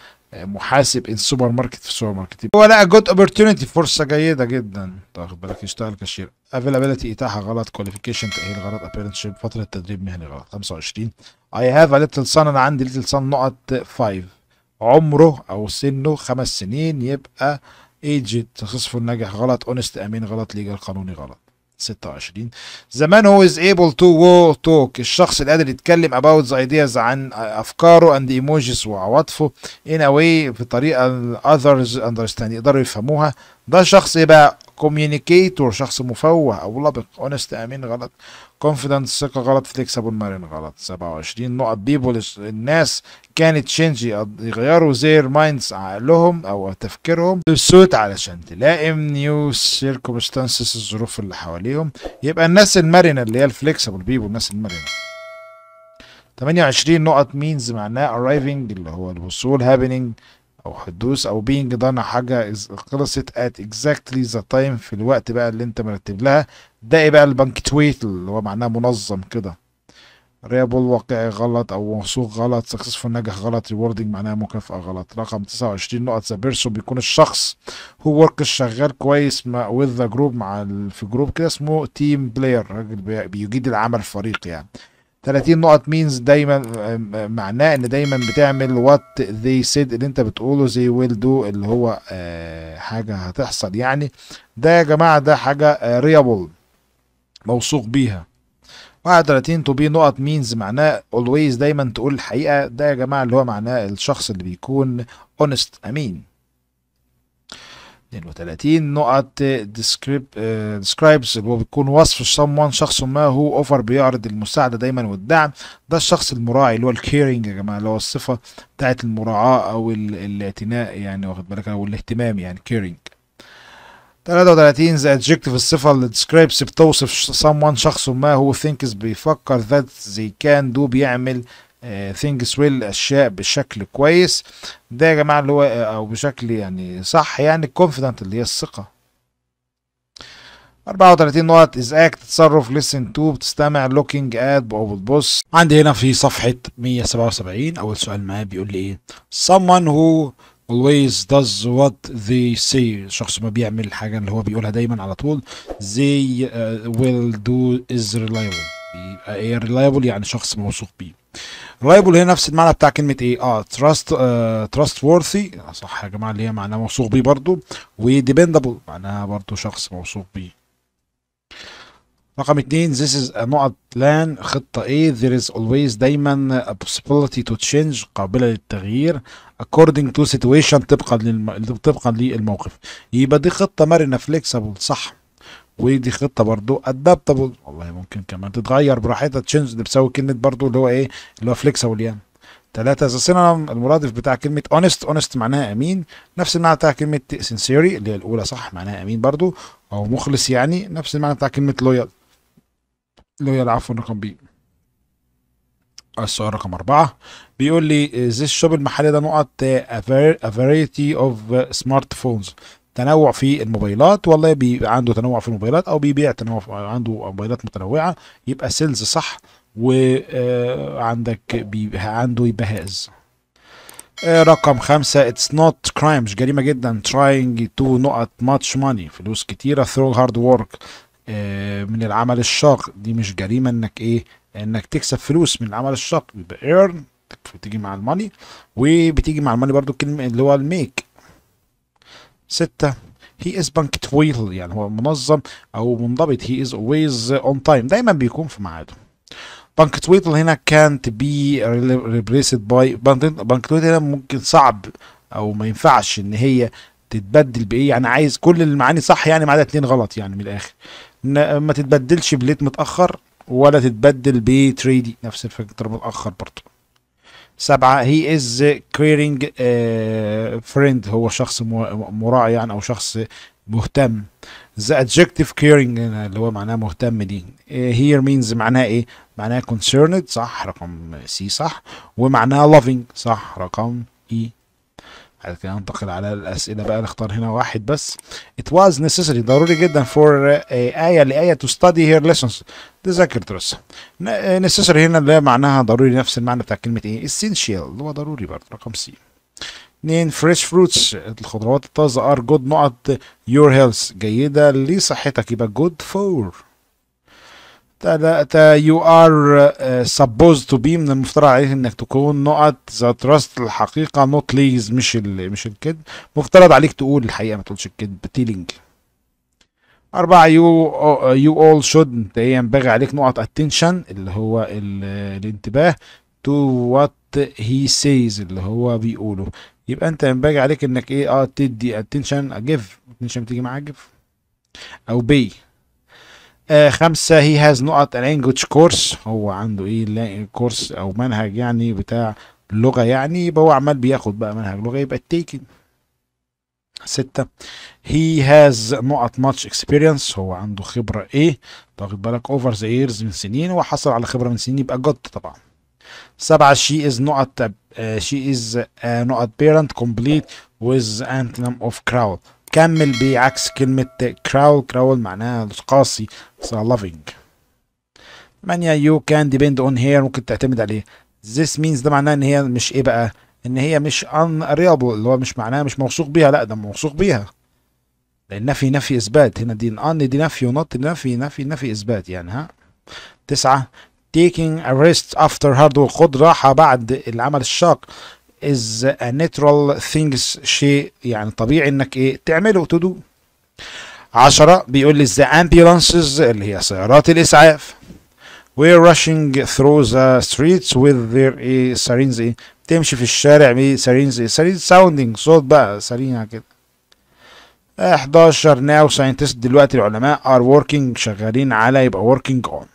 محاسب ان سوبر ماركت في سوبر ماركت هو لقى جود اوبورتونيتي فرصه جيده جدا تاخد طيب، بالك يشتغل كاشير افيلابيلتي اتاحه غلط كواليفيكيشن تاهيل غلط ابيرنتشيب فتره تدريب مهني غلط 25 اي هاف ا ليتل سان انا عندي ليتل سان نقط 5 عمره او سنه خمس سنين يبقى ايجيت تخصصه الناجح غلط اونست امين غلط ليجل قانوني غلط 26 The man who is able to talk الشخص اللي قادر يتكلم about the ideas عن أفكاره and the emojis وعواطفه in a way بطريقة others understand يقدروا يفهموها ده شخص يبقى communicator شخص مفوه أو لبق honest أمين غلط كونفيدنس ثقه غلط فليكسبل مارين غلط 27 نقط بيبول الناس كانت شينجي يغيروا زير مايندز عقلهم او تفكيرهم للسوت علشان تلائم نيو سيركمستانسز الظروف اللي حواليهم يبقى الناس المرنه اللي هي الفليكسبل بيبول الناس المرنه 28 نقط مينز معناه arriving اللي هو الوصول happening او حدوث او being done حاجه خلصت at exactly the time في الوقت بقى اللي انت مرتب لها ده بقى تويت اللي هو معناه منظم كده ريبل واقعي غلط او موثوق غلط سكسسفول ناجح غلط ريوردنج معناها مكافأة غلط رقم 29 نقط ذا بيرسون بيكون الشخص هو ورك الشغال كويس مع وذ ذا جروب مع في جروب كده اسمه تيم بلاير راجل بيجيد العمل الفريق يعني 30 نقط مينز دايما معناه ان دايما بتعمل وات ذي سيد اللي انت بتقوله زي ويل دو اللي هو آه، حاجه هتحصل يعني ده يا جماعه ده حاجه ريبل آه، موثوق بيها 31 تو بي نقط مينز معناه اولويز دايما تقول الحقيقه ده يا جماعه اللي هو معناه الشخص اللي بيكون اونست امين 32 نقط ديسكريب ديسكرايبز اللي هو بيكون وصف someone شخص ما هو اوفر بيعرض المساعده دايما والدعم ده الشخص المراعي اللي هو الكيرنج يا جماعه اللي هو الصفه بتاعت المراعاه او الاعتناء يعني واخد بالك او الاهتمام يعني كيرنج 33 the adjective الصفة اللي describes بتوصف someone شخص ما هو thinks بيفكر that they can do بيعمل ثينجز things ويل اشياء بشكل كويس ده يا جماعه اللي هو آه، او بشكل يعني صح يعني confident اللي هي الثقه 34 نقط is act تصرف listen to بتستمع looking at او بتبص عندي هنا في صفحه 177 اول سؤال معاه بيقول لي ايه someone who always does what they say شخص ما بيعمل الحاجة اللي هو بيقولها دايما على طول they uh, will do is reliable ايه reliable يعني شخص موثوق بيه reliable هي نفس المعنى بتاع كلمة ايه اه trust uh, trustworthy آه، صح يا جماعة اللي هي معناها موثوق بيه برضو و dependable معناها برضو شخص موثوق بيه رقم اثنين this is a not plan خطة A there is always دايما a possibility to change قابلة للتغيير according to situation طبقا للم... طبقا للموقف يبقى دي خطة مرنة flexible صح ودي خطة برضو adaptable والله ممكن كمان تتغير براحتها change اللي بتساوي كلمة برضو اللي هو ايه اللي هو flexible يعني ثلاثة ذا سينما المرادف بتاع كلمة honest honest معناها أمين نفس المعنى بتاع كلمة sincere اللي هي الأولى صح معناها أمين برضو أو مخلص يعني نفس المعنى بتاع كلمة loyal اللي هي العفو رقم بي السؤال رقم أربعة بيقول لي this الشوب المحلي ده نقط آه, a variety of آه, smartphones تنوع في الموبايلات والله بيبقى عنده تنوع في الموبايلات او بيبيع تنوع عنده موبايلات متنوعه يبقى سيلز صح وعندك آه, بيبقى عنده يبقى هاز رقم خمسة اتس نوت crime مش جريمة جدا trying to نقط much money فلوس كتيرة through hard work آه، من العمل الشاق دي مش جريمه انك ايه انك تكسب فلوس من العمل الشاق بيبقى ايرن بتيجي مع الماني وبتيجي مع الماني برضو الكلمه اللي هو الميك ستة هي از بانك تويل يعني هو منظم او منضبط هي از اولويز اون تايم دايما بيكون في ميعاده بانك تويل هنا كانت بي ريبليسد باي بانك تويل هنا ممكن صعب او ما ينفعش ان هي تتبدل بايه يعني عايز كل المعاني صح يعني ما عدا اتنين غلط يعني من الاخر ما تتبدلش بليت متاخر ولا تتبدل ب 3 دي نفس الفكره متاخر برضه سبعة هي از كريرنج فريند هو شخص مراعي يعني او شخص مهتم ذا adjective caring اللي هو معناه مهتم دي هير آه، مينز معناه ايه معناه concerned صح رقم سي صح ومعناه loving صح رقم اي e. كده ننتقل على الاسئله بقى نختار هنا واحد بس it was necessary ضروري جدا for آية لآية to study her lessons تذاكر دروسها necessary هنا اللي معناها ضروري نفس المعنى بتاع كلمة ايه essential اللي هو ضروري برضه رقم سي اثنين fresh fruits الخضروات الطازة are good نقط your health جيدة لصحتك يبقى good for you are ار uh, supposed to be من المفترض عليه انك تكون نقط ذا تراست الحقيقه نوت ليز مش ال مش الكذب مفترض عليك تقول الحقيقه ما تقولش الكذب تيلينج أربعة يو يو أول شود أنت ينبغي عليك نقط اتنشن اللي هو الانتباه تو وات هي سيز اللي هو بيقوله يبقى أنت ينبغي عليك إنك إيه أه تدي اتنشن أجيف اتنشن بتيجي معاك أجيف أو بي خمسة هي هاز نقط الانجوج كورس هو عنده ايه كورس او منهج يعني بتاع اللغة يعني يبقى هو عمال بياخد بقى منهج لغة يبقى التيكن ستة هي هاز نقط ماتش اكسبيرينس هو عنده خبرة ايه واخد بالك اوفر ذا ايرز من سنين وحصل على خبرة من سنين يبقى جد طبعا سبعة شي از نقط شي از نقط بيرنت كومبليت ويز انتنم اوف كراود كمل بعكس كلمة كراول كراول معناها قاسي بس loving ثمانية you can depend on هير ممكن تعتمد عليه this means ده معناه ان هي مش ايه بقى ان هي مش unreliable اللي هو مش معناها مش موثوق بيها لا ده موثوق بيها لان نفي نفي اثبات هنا دي ان دي نفي ونط نفي نفي نفي اثبات يعني ها تسعة taking a rest after hard work خد راحة بعد العمل الشاق از natural ثينجز شيء يعني طبيعي انك ايه تعمله تو دو 10 بيقول لي the ambulances اللي هي سيارات الاسعاف were rushing through the streets with their ايه سارينز ايه تمشي في الشارع بي سارينز ايه سارينز ساوندينج صوت بقى سيرين كده 11 now scientists دلوقتي العلماء are working شغالين على يبقى working on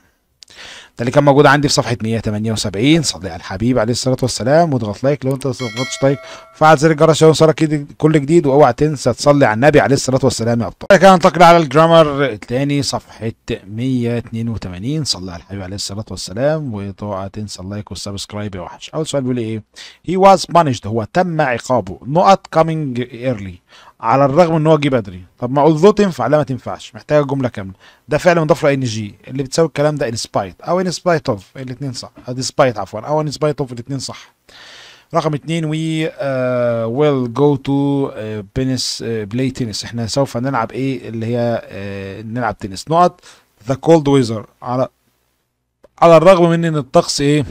ده اللي كان موجود عندي في صفحه 178 صلي على الحبيب عليه الصلاه والسلام واضغط لايك لو انت ما ضغطتش لايك وفعل زر الجرس عشان يوصلك كل جديد واوعى تنسى تصلي على النبي عليه الصلاه والسلام يا ابطال كده ننتقل على الجرامر الثاني صفحه 182 صلي على الحبيب عليه الصلاه والسلام واوعى تنسى اللايك والسبسكرايب يا وحش اول سؤال بيقول ايه هي واز بانشد هو تم عقابه نقط كامينج ايرلي على الرغم ان هو جه بدري طب ما قول تنفع لا ما تنفعش محتاجه جمله كامله ده فعل مضاف ان جي اللي بتساوي الكلام ده ان سبايت او ان سبايت اوف الاثنين صح ادي سبايت عفوا او ان سبايت اوف الاثنين صح رقم اثنين وي ويل جو تو بينس بلاي تنس احنا سوف نلعب ايه اللي هي uh, نلعب تنس نقط ذا كولد ويزر على على الرغم من ان الطقس ايه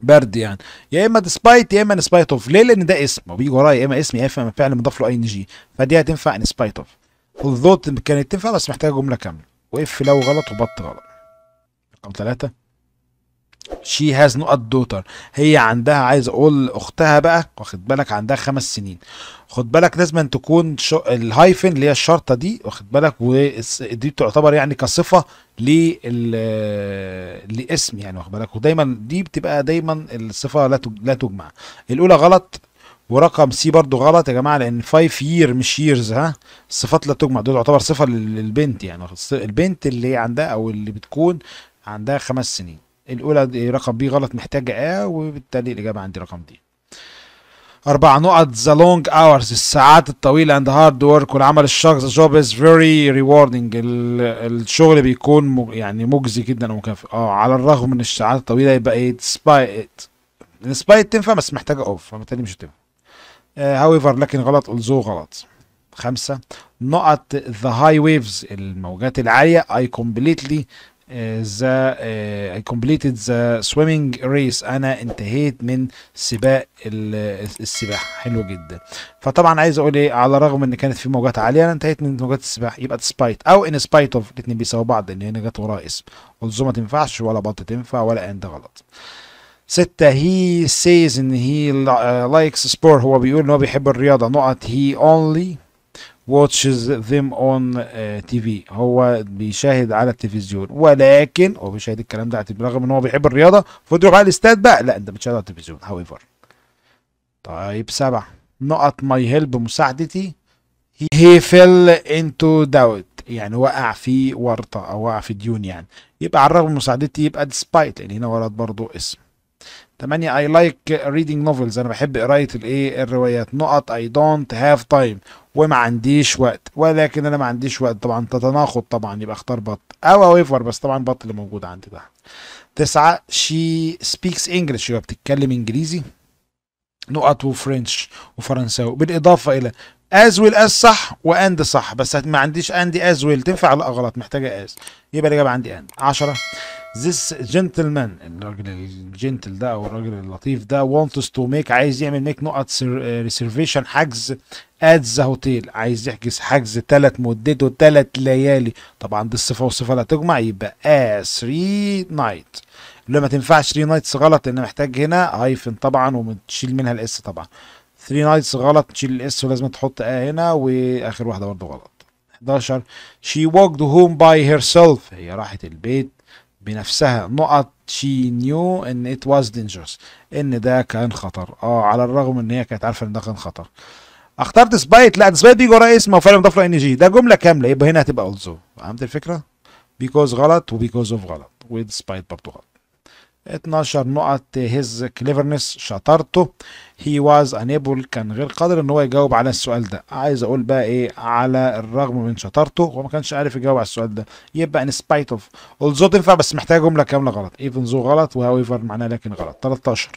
برد يعني يا اما ديسبايت يا اما سبايت اوف ليه لان ده اسم وبيجي ورايا يا اما اسم يا اما فعل مضاف له اي ان جي فدي هتنفع ان سبايت اوف الضوت كانت تنفع بس محتاجه جمله كامله واف لو غلط وبط غلط رقم ثلاثه شي هاز نوت دوتر هي عندها عايز اقول اختها بقى واخد بالك عندها خمس سنين خد بالك لازم أن تكون الهايفن اللي هي الشرطه دي واخد بالك ودي تعتبر يعني كصفه لاسم يعني واخد بالك ودايما دي بتبقى دايما الصفه لا لا تجمع الاولى غلط ورقم سي برضو غلط يا جماعه لان 5 يير مش ييرز ها الصفات لا تجمع دول تعتبر صفه للبنت يعني البنت اللي عندها او اللي بتكون عندها خمس سنين الأولى دي رقم بي غلط محتاجة آه وبالتالي الإجابة عندي رقم دي أربع نقط the long hours الساعات الطويلة and the hard work والعمل الشخص the job is very rewarding الشغل بيكون يعني مجزي جدا ومكافئ اه على الرغم من الساعات الطويلة يبقى despite despite تنفع بس محتاجة اوف فبالتالي مش هتنفع هاويفر آه، لكن غلط الزو غلط خمسة نقط the high waves الموجات العالية I completely آه، ذا اي كومبليتد ذا سويمنج ريس انا انتهيت من سباق السباحه حلو جدا فطبعا عايز اقول ايه على الرغم ان كانت في موجات عاليه انا انتهيت من موجات السباحه يبقى سبايت او ان سبايت اوف الاثنين بيساووا بعض ان هنا جت وراها اسم الزومه ما تنفعش ولا بط تنفع ولا انت غلط ستة هي سيز ان هي لايكس سبور هو بيقول ان هو بيحب الرياضة نقط هي اونلي watches them on uh, TV هو بيشاهد على التلفزيون ولكن هو بيشاهد الكلام ده رغم ان هو بيحب الرياضه المفروض يروح على الاستاد بقى لا انت بتشاهد على التلفزيون however طيب سبعة نقط ماي هيلب مساعدتي هي فيل انتو داوت يعني وقع في ورطه او وقع في ديون يعني يبقى على الرغم من مساعدتي يبقى ديسبايت لان هنا ورد برضه اسم 8 I like reading novels انا بحب قرايه الايه الروايات نقط I don't have time وما عنديش وقت ولكن انا ما عنديش وقت طبعا تتناقض طبعا يبقى اختار بط او اويفر بس طبعا بط اللي موجود عندي ده تسعة she speaks English يبقى بتتكلم انجليزي نقط وفرنش وفرنساوي بالاضافه الى از ويل از صح واند صح بس ما عنديش اندي از ويل تنفع لا غلط محتاجه از يبقى الاجابه عندي اند 10 this gentleman الراجل الجنتل ده او الراجل اللطيف ده wants to make عايز يعمل make نقط reservation حجز at the hotel عايز يحجز حجز ثلاث مدته ثلاث ليالي طبعا دي الصفه والصفه لا تجمع يبقى a آه، 3 night اللي ما تنفعش 3 نايتس غلط لان محتاج هنا هايفن طبعا وتشيل منها الاس طبعا 3 نايتس غلط تشيل الاس ولازم تحط ا آه هنا واخر واحده برضه غلط 11 she walked home by herself هي راحت البيت بنفسها نقط شي نيو ان ات واز دينجرس ان ده كان خطر اه على الرغم ان هي كانت عارفه ان ده كان خطر اخترت سبايت لا سبايت بيجي ورا اسم وفعلا مضاف له ان جي ده جمله كامله يبقى هنا هتبقى اولزو فهمت الفكره؟ بيكوز غلط وبيكوز اوف غلط وديسبايت برضه غلط 12 نقط هيز كليفرنس شطارته هي واز انيبل كان غير قادر ان هو يجاوب على السؤال ده عايز اقول بقى ايه على الرغم من شطارته هو ما كانش عارف يجاوب على السؤال ده يبقى ان سبايت اوف اولزو تنفع بس محتاج جمله كامله غلط ايفن زو غلط وهاويفر معناها لكن غلط 13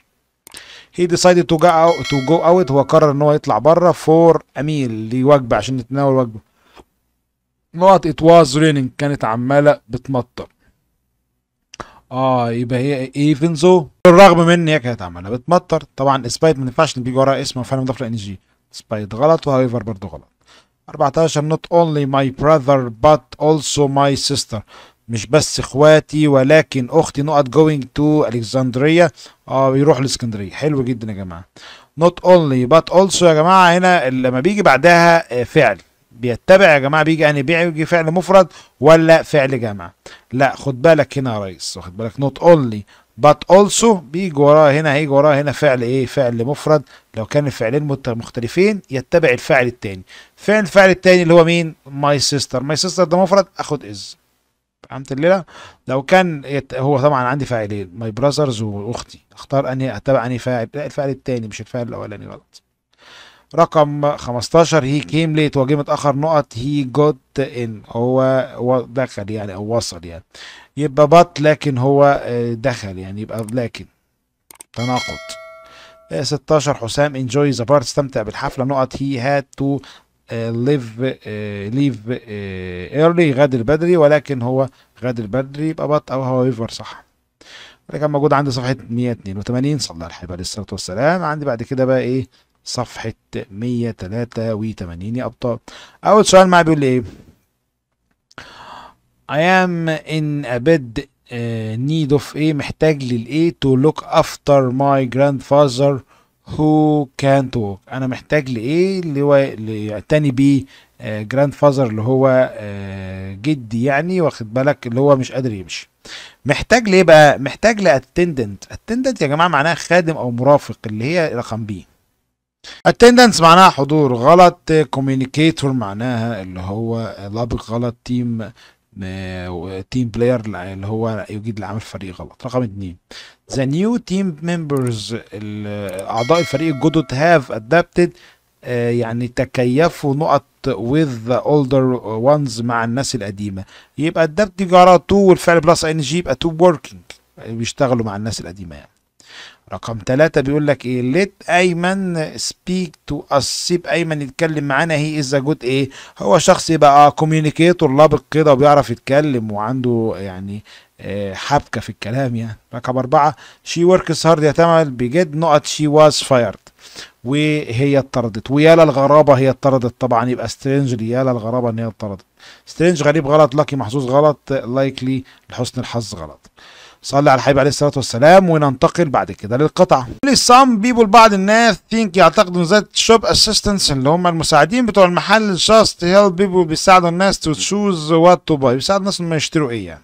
هي ديسايدد تو جو تو جو اوت هو قرر ان هو يطلع بره فور اميل لوجبه وجبه عشان نتناول وجبه نقط ات واز ريننج كانت عماله بتمطر اه يبقى هي ايفنزو بالرغم من هي كانت عماله بتمطر طبعا سبايد ما ينفعش بيجي ورا اسم فعلا مضاف لان جي سبايد غلط وهايفر برضو غلط 14 not only my brother but also my sister مش بس اخواتي ولكن اختي نقط going to الكسندريه اه بيروح الاسكندريه حلو جدا يا جماعه not only but also يا جماعه هنا لما بيجي بعدها آه، فعل بيتبع يا جماعه بيجي يعني بيجي فعل مفرد ولا فعل جمع لا خد بالك هنا يا ريس واخد بالك نوت اونلي بات اولسو بيجي وراه هنا هيجي وراه هنا فعل ايه فعل مفرد لو كان الفعلين مختلفين يتبع الفعل الثاني. فعل الفعل الثاني اللي هو مين ماي سيستر ماي سيستر ده مفرد اخد از فهمت الليله لو كان يت... هو طبعا عندي فاعلين ماي براذرز واختي اختار اني اتبع اني فاعل لا الفعل الثاني مش الفعل الاولاني غلط رقم 15 هي كيم ليت هو جه متاخر نقط هي جوت ان هو دخل يعني او وصل يعني يبقى بط لكن هو آه، دخل يعني يبقى لكن تناقض 16 آه، حسام انجوي ذا بارت استمتع بالحفله نقط هي هاد تو ليف ليف ايرلي غادر بدري ولكن هو غادر بدري يبقى بط او هو ويفر صح ده كان موجود عندي صفحه 182 صلى على الحبيب عليه الصلاه والسلام عندي بعد كده بقى ايه صفحة 183 يا أبطال أول سؤال معاه بيقول لي إيه I am in a bed uh, need of إيه محتاج للإيه to look after my grandfather who can't walk أنا محتاج لإيه اللي هو يعتني بيه جراند فازر اللي هو uh, جدي يعني واخد بالك اللي هو مش قادر يمشي محتاج ليه بقى محتاج لاتندنت اتندنت يا جماعه معناها خادم او مرافق اللي هي رقم بي attendance معناها حضور غلط كوميونيكيتور معناها اللي هو لابق غلط تيم تيم بلاير اللي هو يجيد لعمل فريق غلط رقم اتنين the new team members اعضاء الفريق الجدد have adapted آه، يعني تكيفوا نقط with the older ones مع الناس القديمة يبقى adapt جرى تو والفعل بلس ان جي يبقى تو working بيشتغلوا مع الناس القديمة يعني رقم ثلاثة بيقول لك ايه ليت ايمن سبيك تو اس سيب ايمن يتكلم معانا هي از جود ايه هو شخص يبقى كوميونيكيتور آه، لابق كده وبيعرف يتكلم وعنده يعني آه، حبكة في الكلام يعني رقم أربعة شي وركس هارد يتعمل بجد نقط شي واز فايرد وهي اتطردت ويا للغرابة هي اتطردت طبعا يبقى سترينج يا للغرابة ان هي اتطردت سترينج غريب غلط لاكي محظوظ غلط لايكلي لحسن الحظ غلط صلي على الحبيب عليه الصلاه والسلام وننتقل بعد كده للقطعه some people بعض الناس think يعتقدوا ان ذات شوب اسيستنس اللي هم المساعدين بتوع المحل just help people بيساعدوا الناس to choose what to buy بيساعدوا الناس انهم يشتروا ايه يعني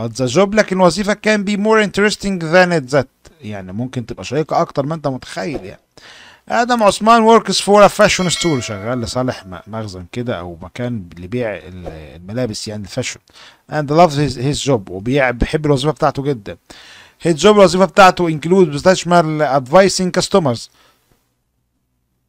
but the job لكن الوظيفه can be more interesting than it that يعني ممكن تبقى شيقه اكتر ما انت متخيل يعني ادم عثمان وركس فور فاشن ستور شغال لصالح مخزن كده او مكان لبيع الملابس يعني الفاشن اند لافز هيز جوب وبيحب الوظيفه بتاعته جدا هيز جوب الوظيفه بتاعته انكلود بتشمل ادفايسنج كاستمرز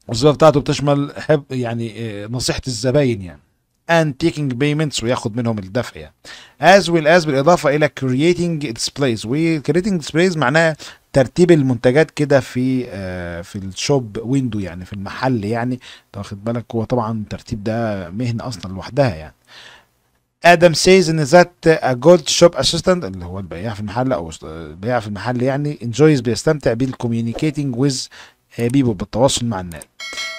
الوظيفه بتاعته بتشمل يعني آه، نصيحه الزباين يعني and taking payments وياخد منهم الدفع يعني as well as بالاضافه الى creating displays و creating displays معناها ترتيب المنتجات كده في آه في الشوب ويندو يعني في المحل يعني واخد بالك هو طبعا الترتيب ده مهنه اصلا لوحدها يعني ادم سيز ان ذات a good شوب اسيستنت اللي هو البياع في المحل او البياع في المحل يعني انجويز بيستمتع بالcommunicating with people بالتواصل مع الناس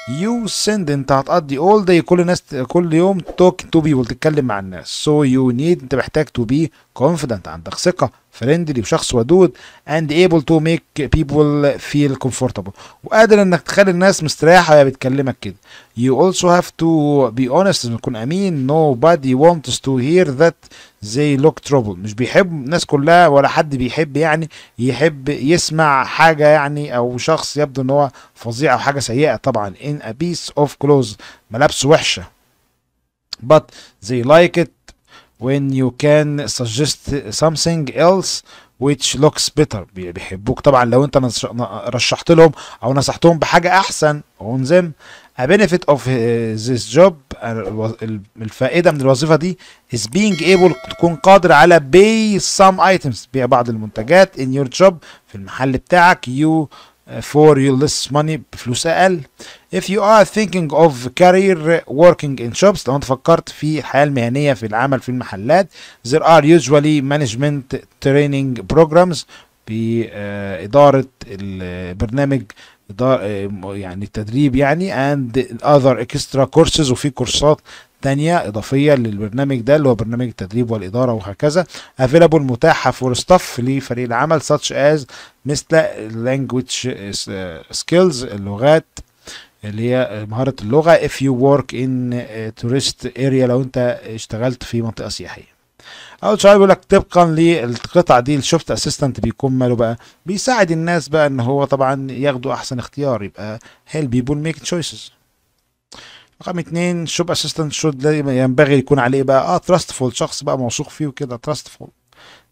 يو سند انت هتقضي اول داي كل ناس كل يوم توك تو بيبول تتكلم مع الناس سو يو نيد انت محتاج تو بي كونفيدنت عندك ثقه فريندلي وشخص ودود اند ايبل تو ميك بيبول فيل كومفورتبل وقادر انك تخلي الناس مستريحه وهي بتكلمك كده يو اولسو هاف تو بي اونست لازم تكون امين نو بادي وونتس تو هير ذات زي لوك تروبل مش بيحب الناس كلها ولا حد بيحب يعني يحب يسمع حاجه يعني او شخص يبدو ان هو فظيعه وحاجه سيئه طبعا ان ا بيس اوف كلوز ملابسه وحشه but they like it when you can suggest something else which looks better بيحبوك طبعا لو انت رشحت لهم او نصحتهم بحاجه احسن on them a benefit of this job الفائده من الوظيفه دي is being able تكون قادر على buy some items بيع بعض المنتجات in your job في المحل بتاعك you for your less money بفلوس اقل if you are thinking of career working in shops لو انت فكرت في الحياه المهنيه في العمل في المحلات there are usually management training programs بإدارة البرنامج يعني التدريب يعني and other extra courses وفي كورسات تانية إضافية للبرنامج ده اللي هو برنامج التدريب والإدارة وهكذا افيلابل متاحة فور ستاف لفريق العمل such as مثل language skills اللغات اللي هي مهارة اللغة if you work in tourist area لو أنت اشتغلت في منطقة سياحية اول سؤال بيقول لك طبقا للقطع دي الشفت اسيستنت بيكون ماله بقى بيساعد الناس بقى ان هو طبعا ياخدوا احسن اختيار يبقى help people make choices رقم اتنين شوب اسيستنت شود ينبغي يكون عليه بقى اه تراستفول شخص بقى موثوق فيه وكده تراستفول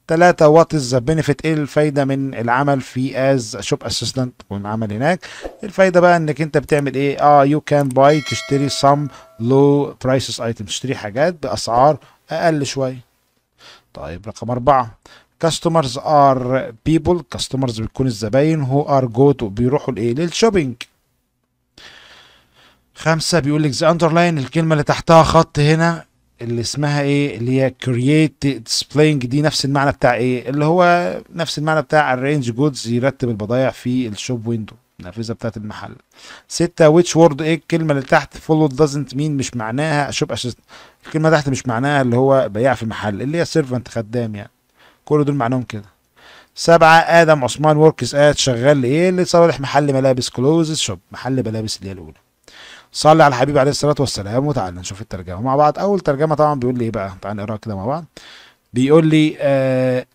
تلاتة وات از ذا بنفيت ايه الفايده من العمل في از شوب اسيستنت والعمل هناك الفايده بقى انك انت بتعمل ايه اه يو كان باي تشتري سم لو برايسز ايتم تشتري حاجات باسعار اقل شويه طيب رقم أربعة كاستمرز ار بيبل كاستمرز بتكون الزباين هو ار جو تو بيروحوا لايه للشوبينج خمسة بيقول لك ذا اندرلاين الكلمة اللي تحتها خط هنا اللي اسمها ايه اللي هي كرييت ديسبلاينج دي نفس المعنى بتاع ايه اللي هو نفس المعنى بتاع arrange جودز يرتب البضائع في الشوب ويندو النافذة بتاعت المحل ستة ويتش وورد ايه الكلمة اللي تحت فولو دازنت مين مش معناها شوب اسيست الكلمة تحت مش معناها اللي هو بياع في المحل اللي هي سيرفنت خدام يعني كل دول معناهم كده سبعة آدم عثمان وركس آد شغال إيه اللي صالح محل ملابس كلوز شوب محل ملابس اللي هي الأولى صلى على الحبيب عليه الصلاه والسلام وتعالى نشوف الترجمه مع بعض اول ترجمه طبعا بيقول لي ايه بقى تعالى نقراها كده مع بعض بيقول لي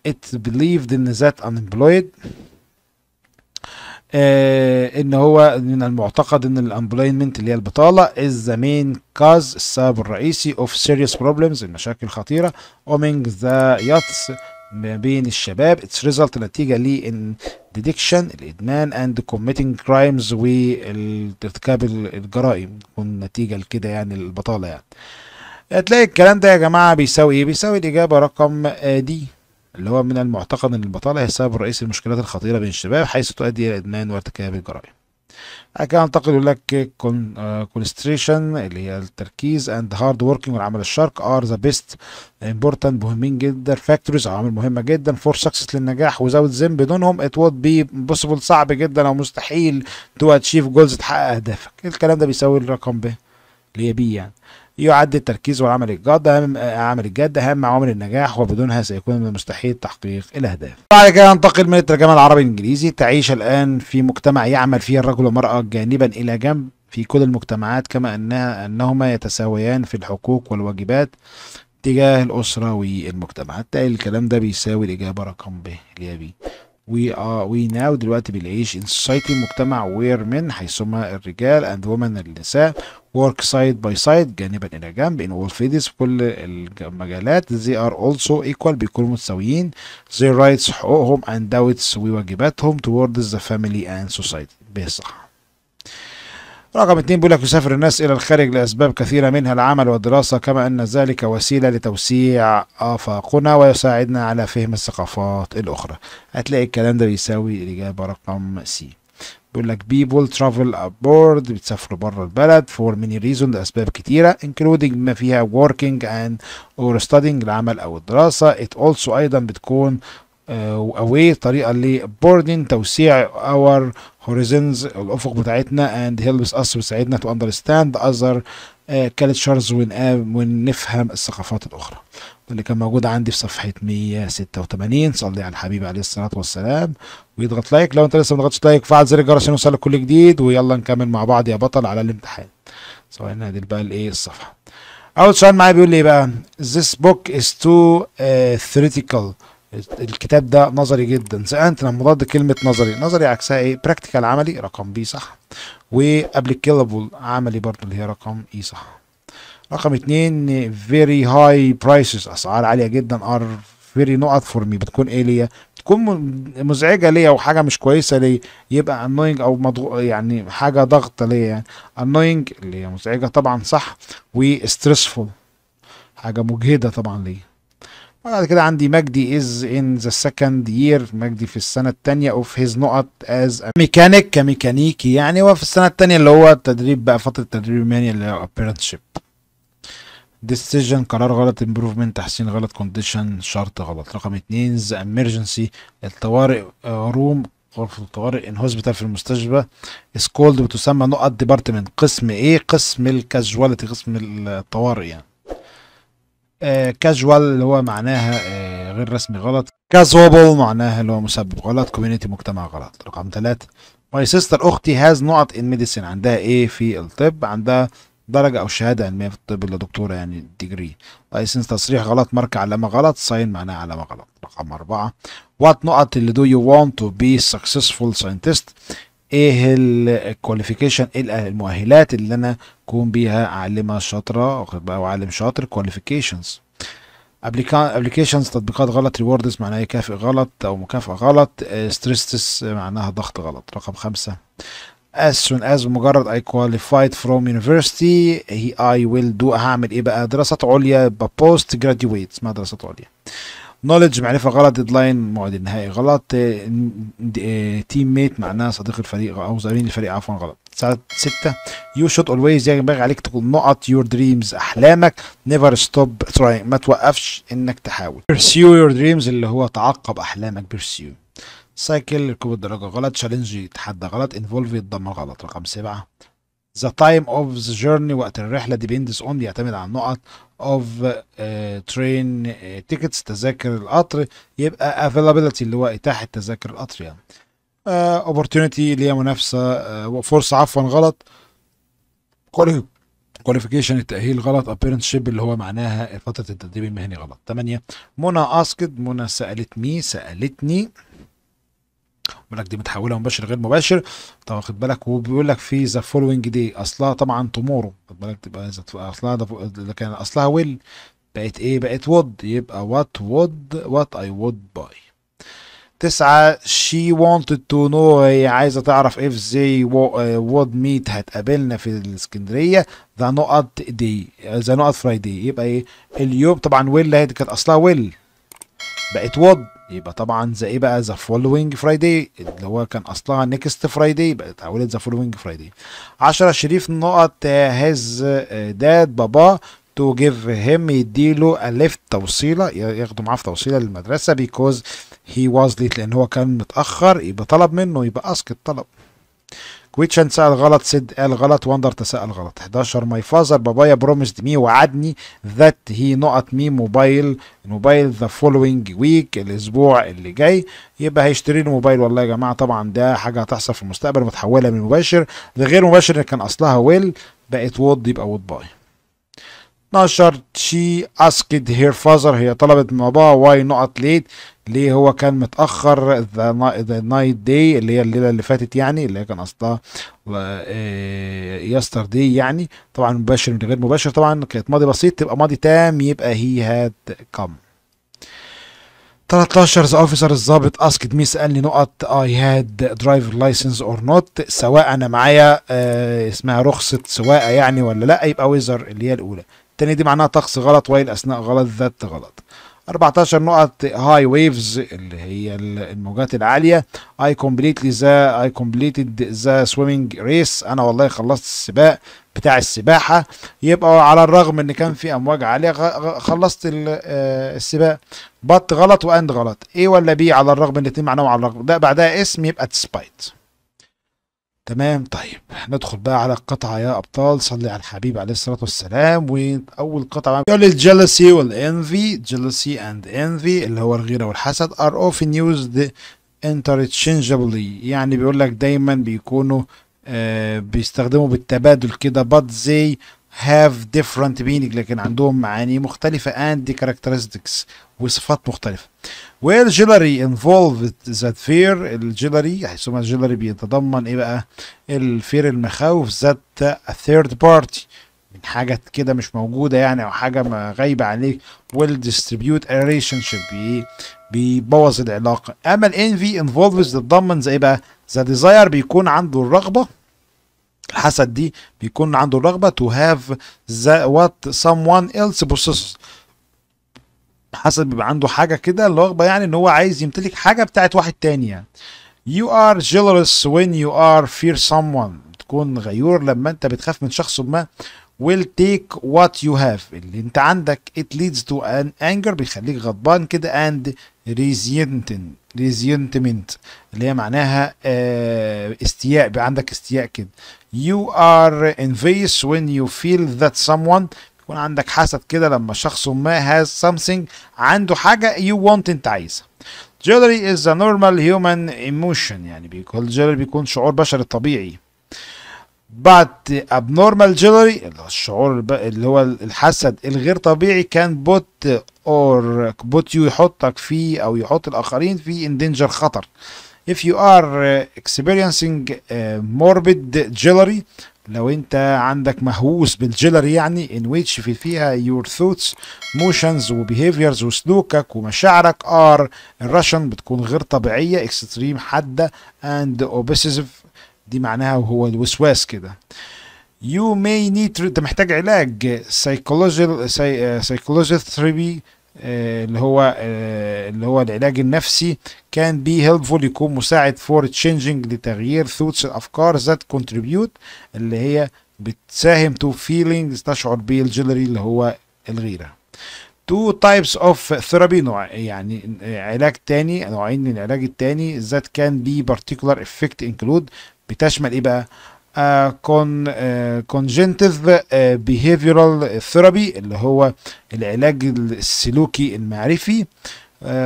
ات بليفد ان ذات that unemployed آه، ان هو من المعتقد ان الامبلويمنت اللي هي البطاله از ذا مين كاز السبب الرئيسي اوف سيريس بروبلمز المشاكل الخطيره اومينج ذا ياتس ما بين الشباب اتس ريزلت نتيجه لان ديدكشن الادمان اند كوميتنج كرايمز وارتكاب الجرائم تكون نتيجه لكده يعني البطاله يعني هتلاقي الكلام ده يا جماعه بيساوي ايه بيساوي الاجابه رقم دي آه، اللي هو من المعتقد ان البطاله هي السبب الرئيسي للمشكلات الخطيره بين الشباب حيث تؤدي الى الادمان وارتكاب الجرائم كان انتقل لك كونستريشن آه، اللي هي التركيز اند هارد وركينج والعمل الشرق ار ذا بيست امبورتنت مهمين جدا فاكتورز عوامل مهمه جدا فور سكسس للنجاح وزود زين بدونهم ات وود بي امبوسيبل صعب جدا او مستحيل تو اتشيف جولز تحقق اهدافك الكلام ده بيساوي الرقم ب اللي هي بي يعني يعد التركيز والعمل الجاد أهم عمل الجاد أهم عوامل النجاح وبدونها سيكون من المستحيل تحقيق الأهداف. بعد كده ننتقل من الترجمة العربي الإنجليزي تعيش الآن في مجتمع يعمل فيه الرجل والمرأة جانبا إلى جنب في كل المجتمعات كما أنها أنهما يتساويان في الحقوق والواجبات تجاه الأسرة والمجتمع. التالي الكلام ده بيساوي الإجابة رقم ب اللي هي we are we now دلوقتي بنعيش in society مجتمع where men حيثما الرجال and women النساء work side by side جانبا إلى جنب in all fields في كل المجالات they are also equal بيكونوا متساويين their rights حقوقهم and doubts وواجباتهم towards the family and society بصح رقم اثنين بيقول لك يسافر الناس إلى الخارج لأسباب كثيرة منها العمل والدراسة كما أن ذلك وسيلة لتوسيع آفاقنا ويساعدنا على فهم الثقافات الأخرى هتلاقي الكلام ده بيساوي الإجابة رقم سي بيقول لك بيبول ترافل ابورد بتسافروا بره البلد فور ميني ريزون لأسباب كتيرة انكلودنج ما فيها working اند اور studying العمل أو الدراسة ات اولسو أيضا بتكون آه، away طريقة لبوردنج توسيع اور horizons الافق بتاعتنا and helps us ويساعدنا to understand other uh, cultures ونفهم uh, الثقافات الاخرى اللي كان موجود عندي في صفحه 186 صلي على الحبيب عليه الصلاه والسلام ويضغط لايك لو انت لسه ما ضغطتش لايك فعل زر الجرس عشان يوصلك كل جديد ويلا نكمل مع بعض يا بطل على الامتحان سواء دي بقى الايه الصفحه اول سؤال معايا بيقول لي إيه بقى this book is too uh, theoretical الكتاب ده نظري جدا سأنت لما ضد كلمة نظري نظري عكسها ايه براكتيكال عملي رقم بي صح وابليكيلابل عملي برضو اللي هي رقم اي e صح رقم اتنين فيري هاي برايسز اسعار عالية جدا ار فيري نقط فور مي بتكون ايه ليا بتكون مزعجه ليا وحاجه مش كويسه ليا يبقى annoying او مضغ... يعني حاجه ضغط ليا يعني annoying اللي هي مزعجه طبعا صح وستريسفول حاجه مجهده طبعا ليا وبعد كده عندي مجدي از ان ذا سكند يير مجدي في السنه الثانيه اوف هيز نقط از ميكانيك كميكانيكي يعني وفي السنه الثانيه اللي هو التدريب بقى فتره التدريب الماني اللي هو ابيرنتشيب ديسيجن قرار غلط امبروفمنت تحسين غلط كونديشن شرط غلط رقم اتنين ذا امرجنسي الطوارئ روم آه، غرفة الطوارئ ان هوسبيتال في المستشفى سكولد بتسمى نقط ديبارتمنت قسم ايه قسم الكاجواليتي قسم الطوارئ يعني كاجوال آه، اللي هو معناها آه، غير رسمي غلط كازوبل معناها اللي هو مسبب غلط كوميونيتي مجتمع غلط رقم ثلاثة ماي سيستر اختي هاز نقط ان ميديسين عندها ايه في الطب عندها درجة أو شهادة علمية في الطب اللي دكتورة يعني ديجري لايسنس تصريح غلط ماركة علامة غلط ساين معناها علامة غلط رقم أربعة وات نقط اللي دو يو وانت تو بي سكسسفول ساينتست ايه الكواليفيكيشن ايه المؤهلات اللي انا اكون بيها عالمه شاطره او عالم شاطر كواليفيكيشنز ابلكيشنز تطبيقات غلط ريوردز معناها يكافئ إيه؟ غلط او مكافاه غلط ستريس uh, معناها ضغط غلط رقم خمسة as soon as مجرد I qualified from university he I will do هعمل ايه بقى دراسات عليا ببوست جراديويت اسمها دراسات عليا نولج معرفة غلط ديدلاين موعد النهائي غلط تيم ميت معناها صديق الفريق أو زميل الفريق عفوا غلط ستة يو شوت اولويز ينبغي عليك تقول نقط يور دريمز أحلامك نيفر ستوب تراينج ما توقفش إنك تحاول بيرسيو يور دريمز اللي هو تعقب أحلامك بيرسيو سايكل ركوب الدراجة غلط تشالنج يتحدى غلط انفولف يتضمن غلط رقم سبعة ذا تايم اوف ذا جيرني وقت الرحله depends on يعتمد على النقط اوف ترين تيكتس تذاكر القطر يبقى availability اللي هو اتاحه تذاكر القطر يعني اوبورتيونيتي آه، اللي هي منافسه آه، فرصه عفوا غلط كواليفيكيشن التأهيل غلط ابيرنتشيب اللي هو معناها فترة التدريب المهني غلط 8 منى اسكد منى سألت مي سألتني بيقول لك دي متحوله مباشر غير مباشر انت واخد بالك وبيقول لك في ذا فولوينج دي اصلها طبعا تمورو خد بالك تبقى اصلها ده كان اصلها ويل بقت ايه بقت وود يبقى وات وود وات اي وود باي تسعة she wanted to know هي عايزة تعرف if they uh, would meet هتقابلنا في الاسكندرية the نقط دي uh, the نقط فرايدي يبقى ايه اليوم طبعا ويل هي كانت اصلها ويل بقت وود يبقى طبعا ذا ايه بقى ذا فولوينج فرايداي اللي هو كان اصلها نيكست فرايداي بقى اتحولت ذا فولوينج فرايداي 10 شريف نقط هاز آه، داد بابا تو جيف هيم يديله الليفت توصيله ياخده معاه في توصيله للمدرسه بيكوز هي واز ليت لان هو كان متاخر يبقى طلب منه يبقى اسك الطلب كويتشان سأل غلط سيد قال غلط وندر تساءل غلط 11 ماي فازر بابايا بروميسد مي وعدني ذات هي نقط مي موبايل موبايل ذا فولوينج ويك الاسبوع اللي جاي يبقى هيشتري له موبايل والله يا جماعه طبعا ده حاجه هتحصل في المستقبل متحوله من مباشر لغير مباشر اللي كان اصلها ويل بقت وود يبقى وود باي 12 شي اسكيد هير فازر هي طلبت من باباها واي نقط ليت ليه هو كان متاخر ذا نايت داي اللي هي الليله اللي فاتت يعني اللي هي كان قصدها يستر داي آه، يعني طبعا مباشر من غير مباشر طبعا كانت ماضي بسيط تبقى ماضي تام يبقى هي هاد كم 13 ذا اوفيسر الظابط اسكت مي سالني نقط اي هاد درايفر لايسنس اور نوت سواء انا معايا آه اسمها رخصه سواقه يعني ولا لا يبقى ويزر اللي هي الاولى الثانيه دي معناها طقس غلط وايل اثناء غلط ذات غلط 14 نقط هاي ويفز اللي هي الموجات العاليه اي كومبليتلي ذا اي كومبليتد ذا سويمنج ريس انا والله خلصت السباق بتاع السباحه يبقى على الرغم ان كان في امواج عاليه خلصت آه، السباق بط غلط واند غلط ايه ولا بي على الرغم ان الاثنين معناهم على الرغم ده بعدها اسم يبقى ديسبايت تمام طيب ندخل بقى على القطعة يا أبطال صلي على الحبيب عليه الصلاة والسلام وأول قطعة يقول الجلسي والإنفي جلسي أند إنفي اللي هو الغيرة والحسد are often used interchangeably يعني بيقول لك دايما بيكونوا آه بيستخدموا بالتبادل كده but they have different meaning لكن عندهم معاني مختلفة and characteristics وصفات مختلفة والجيلري انفولفد ذات فير الجيلري حيثما الجيلري بيتضمن ايه بقى الفير المخاوف ذات ثيرد بارتي من حاجة كده مش موجودة يعني أو حاجة غايبة عليك ويل distribute ريليشن شيب بيبوظ العلاقة أما الانفي ذات ضمن زي بقى ذا ديزاير بيكون عنده الرغبة الحسد دي بيكون عنده الرغبة تو هاف وات سام someone else possesses حسب بيبقى عنده حاجه كده الرغبه يعني ان هو عايز يمتلك حاجه بتاعت واحد تاني يعني you are jealous when you are fear someone تكون غيور لما انت بتخاف من شخص ما will take what you have اللي انت عندك it leads to an anger بيخليك غضبان كده and resentment اللي هي معناها اه استياء بيبقى عندك استياء كده you are envious when you feel that someone يكون عندك حسد كده لما شخص ما هاز something عنده حاجة يو want انت عايزها jealousy از a normal human emotion يعني بيكون jealousy بيكون شعور بشري طبيعي but abnormal jealousy الشعور اللي هو الحسد الغير طبيعي كان بوت اور بوت يو يحطك فيه او يحط الاخرين في ان دينجر خطر if you are experiencing morbid jealousy لو انت عندك مهووس بالجيلري يعني ان ويتش في فيها يور ثوتس موشنز وبيهيفيرز وسلوكك ومشاعرك ار الراشن بتكون غير طبيعية اكستريم حادة اند obsessive دي معناها وهو الوسواس كده يو ماي نيد انت محتاج علاج psychological psychological therapy آه، اللي هو آه، اللي هو العلاج النفسي كان بي هيلبفول يكون مساعد فور تشينجينج لتغيير ثوتس الافكار ذات كونتريبيوت اللي هي بتساهم تو فيلينجز تشعر بيه اللي هو الغيره تو تايبس اوف ثيرابي نوع يعني علاج تاني نوعين من العلاج التاني ذات كان بي بارتيكولار افكت انكلود بتشمل ايه بقى كون آه، كونجنتيف آه، آه، behavioral ثيرابي اللي هو العلاج السلوكي المعرفي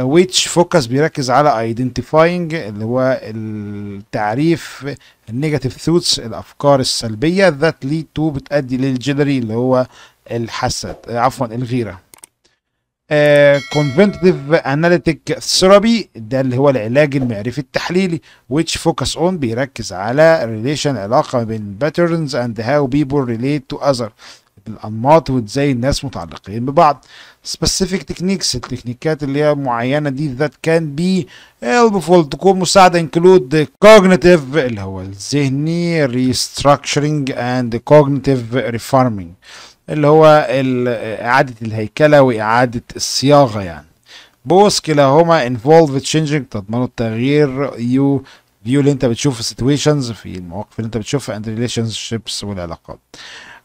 which focus بيركز على identifying اللي هو التعريف النيجاتيف ثوتس الافكار السلبيه that lead to بتؤدي للجلري اللي هو الحسد عفوا الغيره كونفنتيف اناليتيك ثيرابي ده اللي هو العلاج المعرفي التحليلي ويتش فوكس اون بيركز على ريليشن علاقه بين باترنز اند هاو بيبل ريليت تو اذر الانماط وازاي الناس متعلقين ببعض سبيسيفيك تكنيكس التكنيكات اللي هي معينه دي ذات كان بي هيلبفول تكون مساعده انكلود كوجنيتيف اللي هو الذهني ريستراكشرنج اند كوجنيتيف ريفارمينج اللي هو إعادة الهيكلة وإعادة الصياغة يعني بوس كلاهما انفولف changing تضمنوا التغيير يو فيو اللي انت بتشوفه situations في المواقف اللي انت بتشوفها and relationships والعلاقات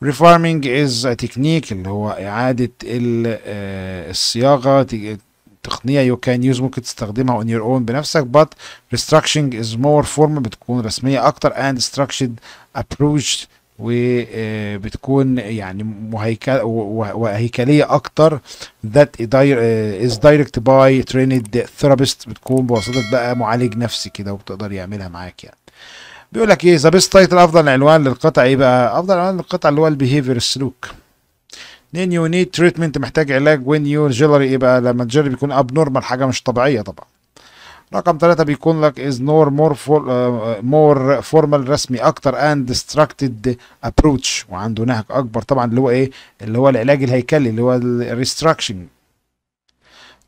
refarming is a technique اللي هو إعادة آه، الصياغة تقنية you can use ممكن تستخدمها on your own بنفسك but restructuring is more formal بتكون رسمية أكتر and structured approach وبتكون يعني مهيكل وهيكليه اكتر ذات از دايركت باي تريند ثيرابيست بتكون بواسطه بقى معالج نفسي كده وبتقدر يعملها معاك يعني بيقول لك ايه ذا بيست تايتل افضل عنوان للقطع ايه بقى افضل عنوان للقطع اللي هو البيهيفير السلوك لين يو نيد تريتمنت محتاج علاج وين يو جيلري ايه بقى لما الجيلري بيكون اب نورمال حاجه مش طبيعيه طبعا رقم ثلاثة بيكون لك more, for, uh, more formal رسمي اكتر and ستراكتد approach وعنده نهج اكبر طبعا اللي هو ايه اللي هو العلاج الهيكلي اللي هو restructuring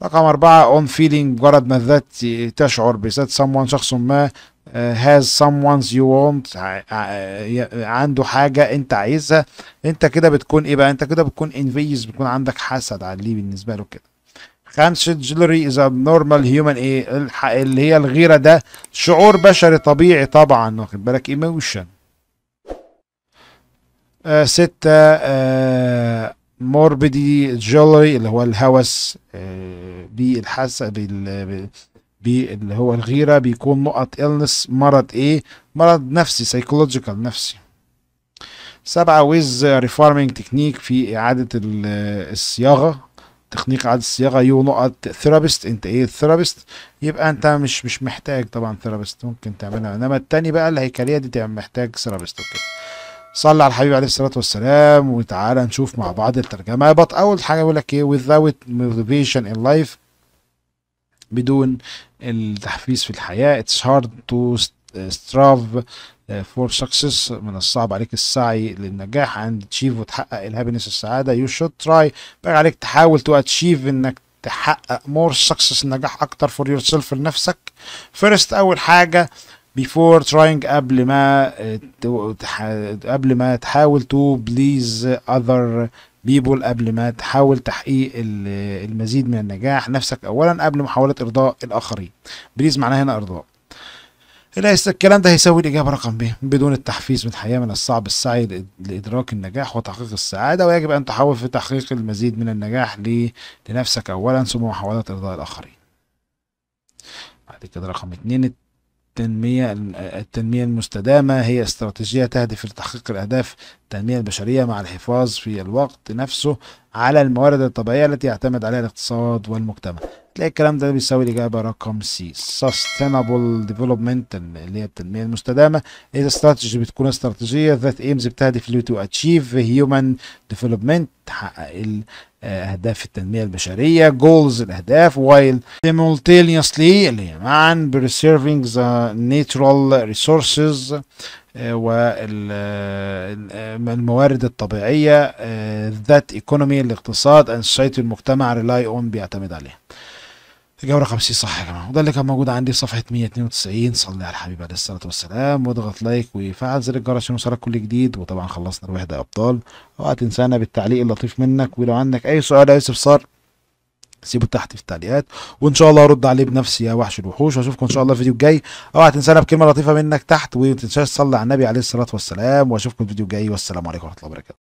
رقم أربعة on feeling مجرد ما ذات تشعر بذات someone شخص ما uh, has someone you want عنده حاجة أنت عايزها أنت كده بتكون إيه بقى أنت كده بتكون envious بتكون عندك حسد عليه بالنسبة له كده جلري از نورمال هيومن ايه اللي هي الغيره ده شعور بشري طبيعي طبعا واخد بالك ايموشن آه ستة آه موربيدي جولري اللي هو الهوس آه بالحس بال اللي هو الغيرة بيكون نقط إلنس مرض إيه؟ مرض نفسي سيكولوجيكال نفسي سبعة ويز ريفارمينج تكنيك في إعادة الصياغة تخنيق عدد الصياغه يو نقط ثيرابيست انت ايه الثيرابيست يبقى انت مش مش محتاج طبعا ثيرابيست ممكن تعملها انما التاني بقى الهيكليه دي تعمل محتاج ثيرابيست وكده صلى على الحبيب عليه الصلاه والسلام وتعالى نشوف مع بعض الترجمه بط اول حاجه يقول لك ايه without motivation in life بدون التحفيز في الحياه it's hard to strive فور آه، سكسس من الصعب عليك السعي للنجاح عند تشيف وتحقق الهابينس السعاده يو شود تراي بقى عليك تحاول تو اتشيف انك تحقق مور سكسس النجاح اكتر فور يور سيلف لنفسك فيرست اول حاجه before trying قبل ما آه، قبل ما تحاول تو بليز other people قبل ما تحاول تحقيق المزيد من النجاح نفسك اولا قبل محاولة ارضاء الاخرين بليز معناه هنا ارضاء الكلام ده هيساوي الإجابة رقم ب بدون التحفيز من الحياة من الصعب السعي لإدراك النجاح وتحقيق السعادة ويجب أن تحاول في تحقيق المزيد من النجاح لنفسك أولا ثم محاولة إرضاء الآخرين بعد كده رقم اتنين التنمية التنمية المستدامة هي استراتيجية تهدف لتحقيق الأهداف التنمية البشرية مع الحفاظ في الوقت نفسه على الموارد الطبيعية التي يعتمد عليها الاقتصاد والمجتمع تلاقي الكلام ده بيساوي الإجابة رقم سي Sustainable Development اللي هي التنمية المستدامة إذا استراتيجي بتكون استراتيجية ذات ايمز بتهدف لي تو أتشيف هيومن ديفلوبمنت تحقق أهداف التنمية البشرية جولز الأهداف وايل simultaneously اللي هي معا preserving the natural resources والموارد الطبيعية آه، ذات ايكونومي الاقتصاد السوسايتي المجتمع ريلاي اون بيعتمد عليها إجابة رقم سي صح يا جماعة وده اللي كان موجود عندي في صفحة 192 صلي على الحبيب عليه الصلاة والسلام واضغط لايك وفعل زر الجرس عشان يوصلك كل جديد وطبعا خلصنا الوحدة يا أبطال أوعى تنسانا بالتعليق اللطيف منك ولو عندك أي سؤال او استفسار سيبه تحت في التعليقات وان شاء الله ارد عليه بنفسي يا وحش الوحوش واشوفكم ان شاء الله الفيديو الجاي اوعى تنسانا بكلمه لطيفه منك تحت وما تنساش تصلي على النبي عليه الصلاه والسلام واشوفكم الفيديو الجاي والسلام عليكم ورحمه الله وبركاته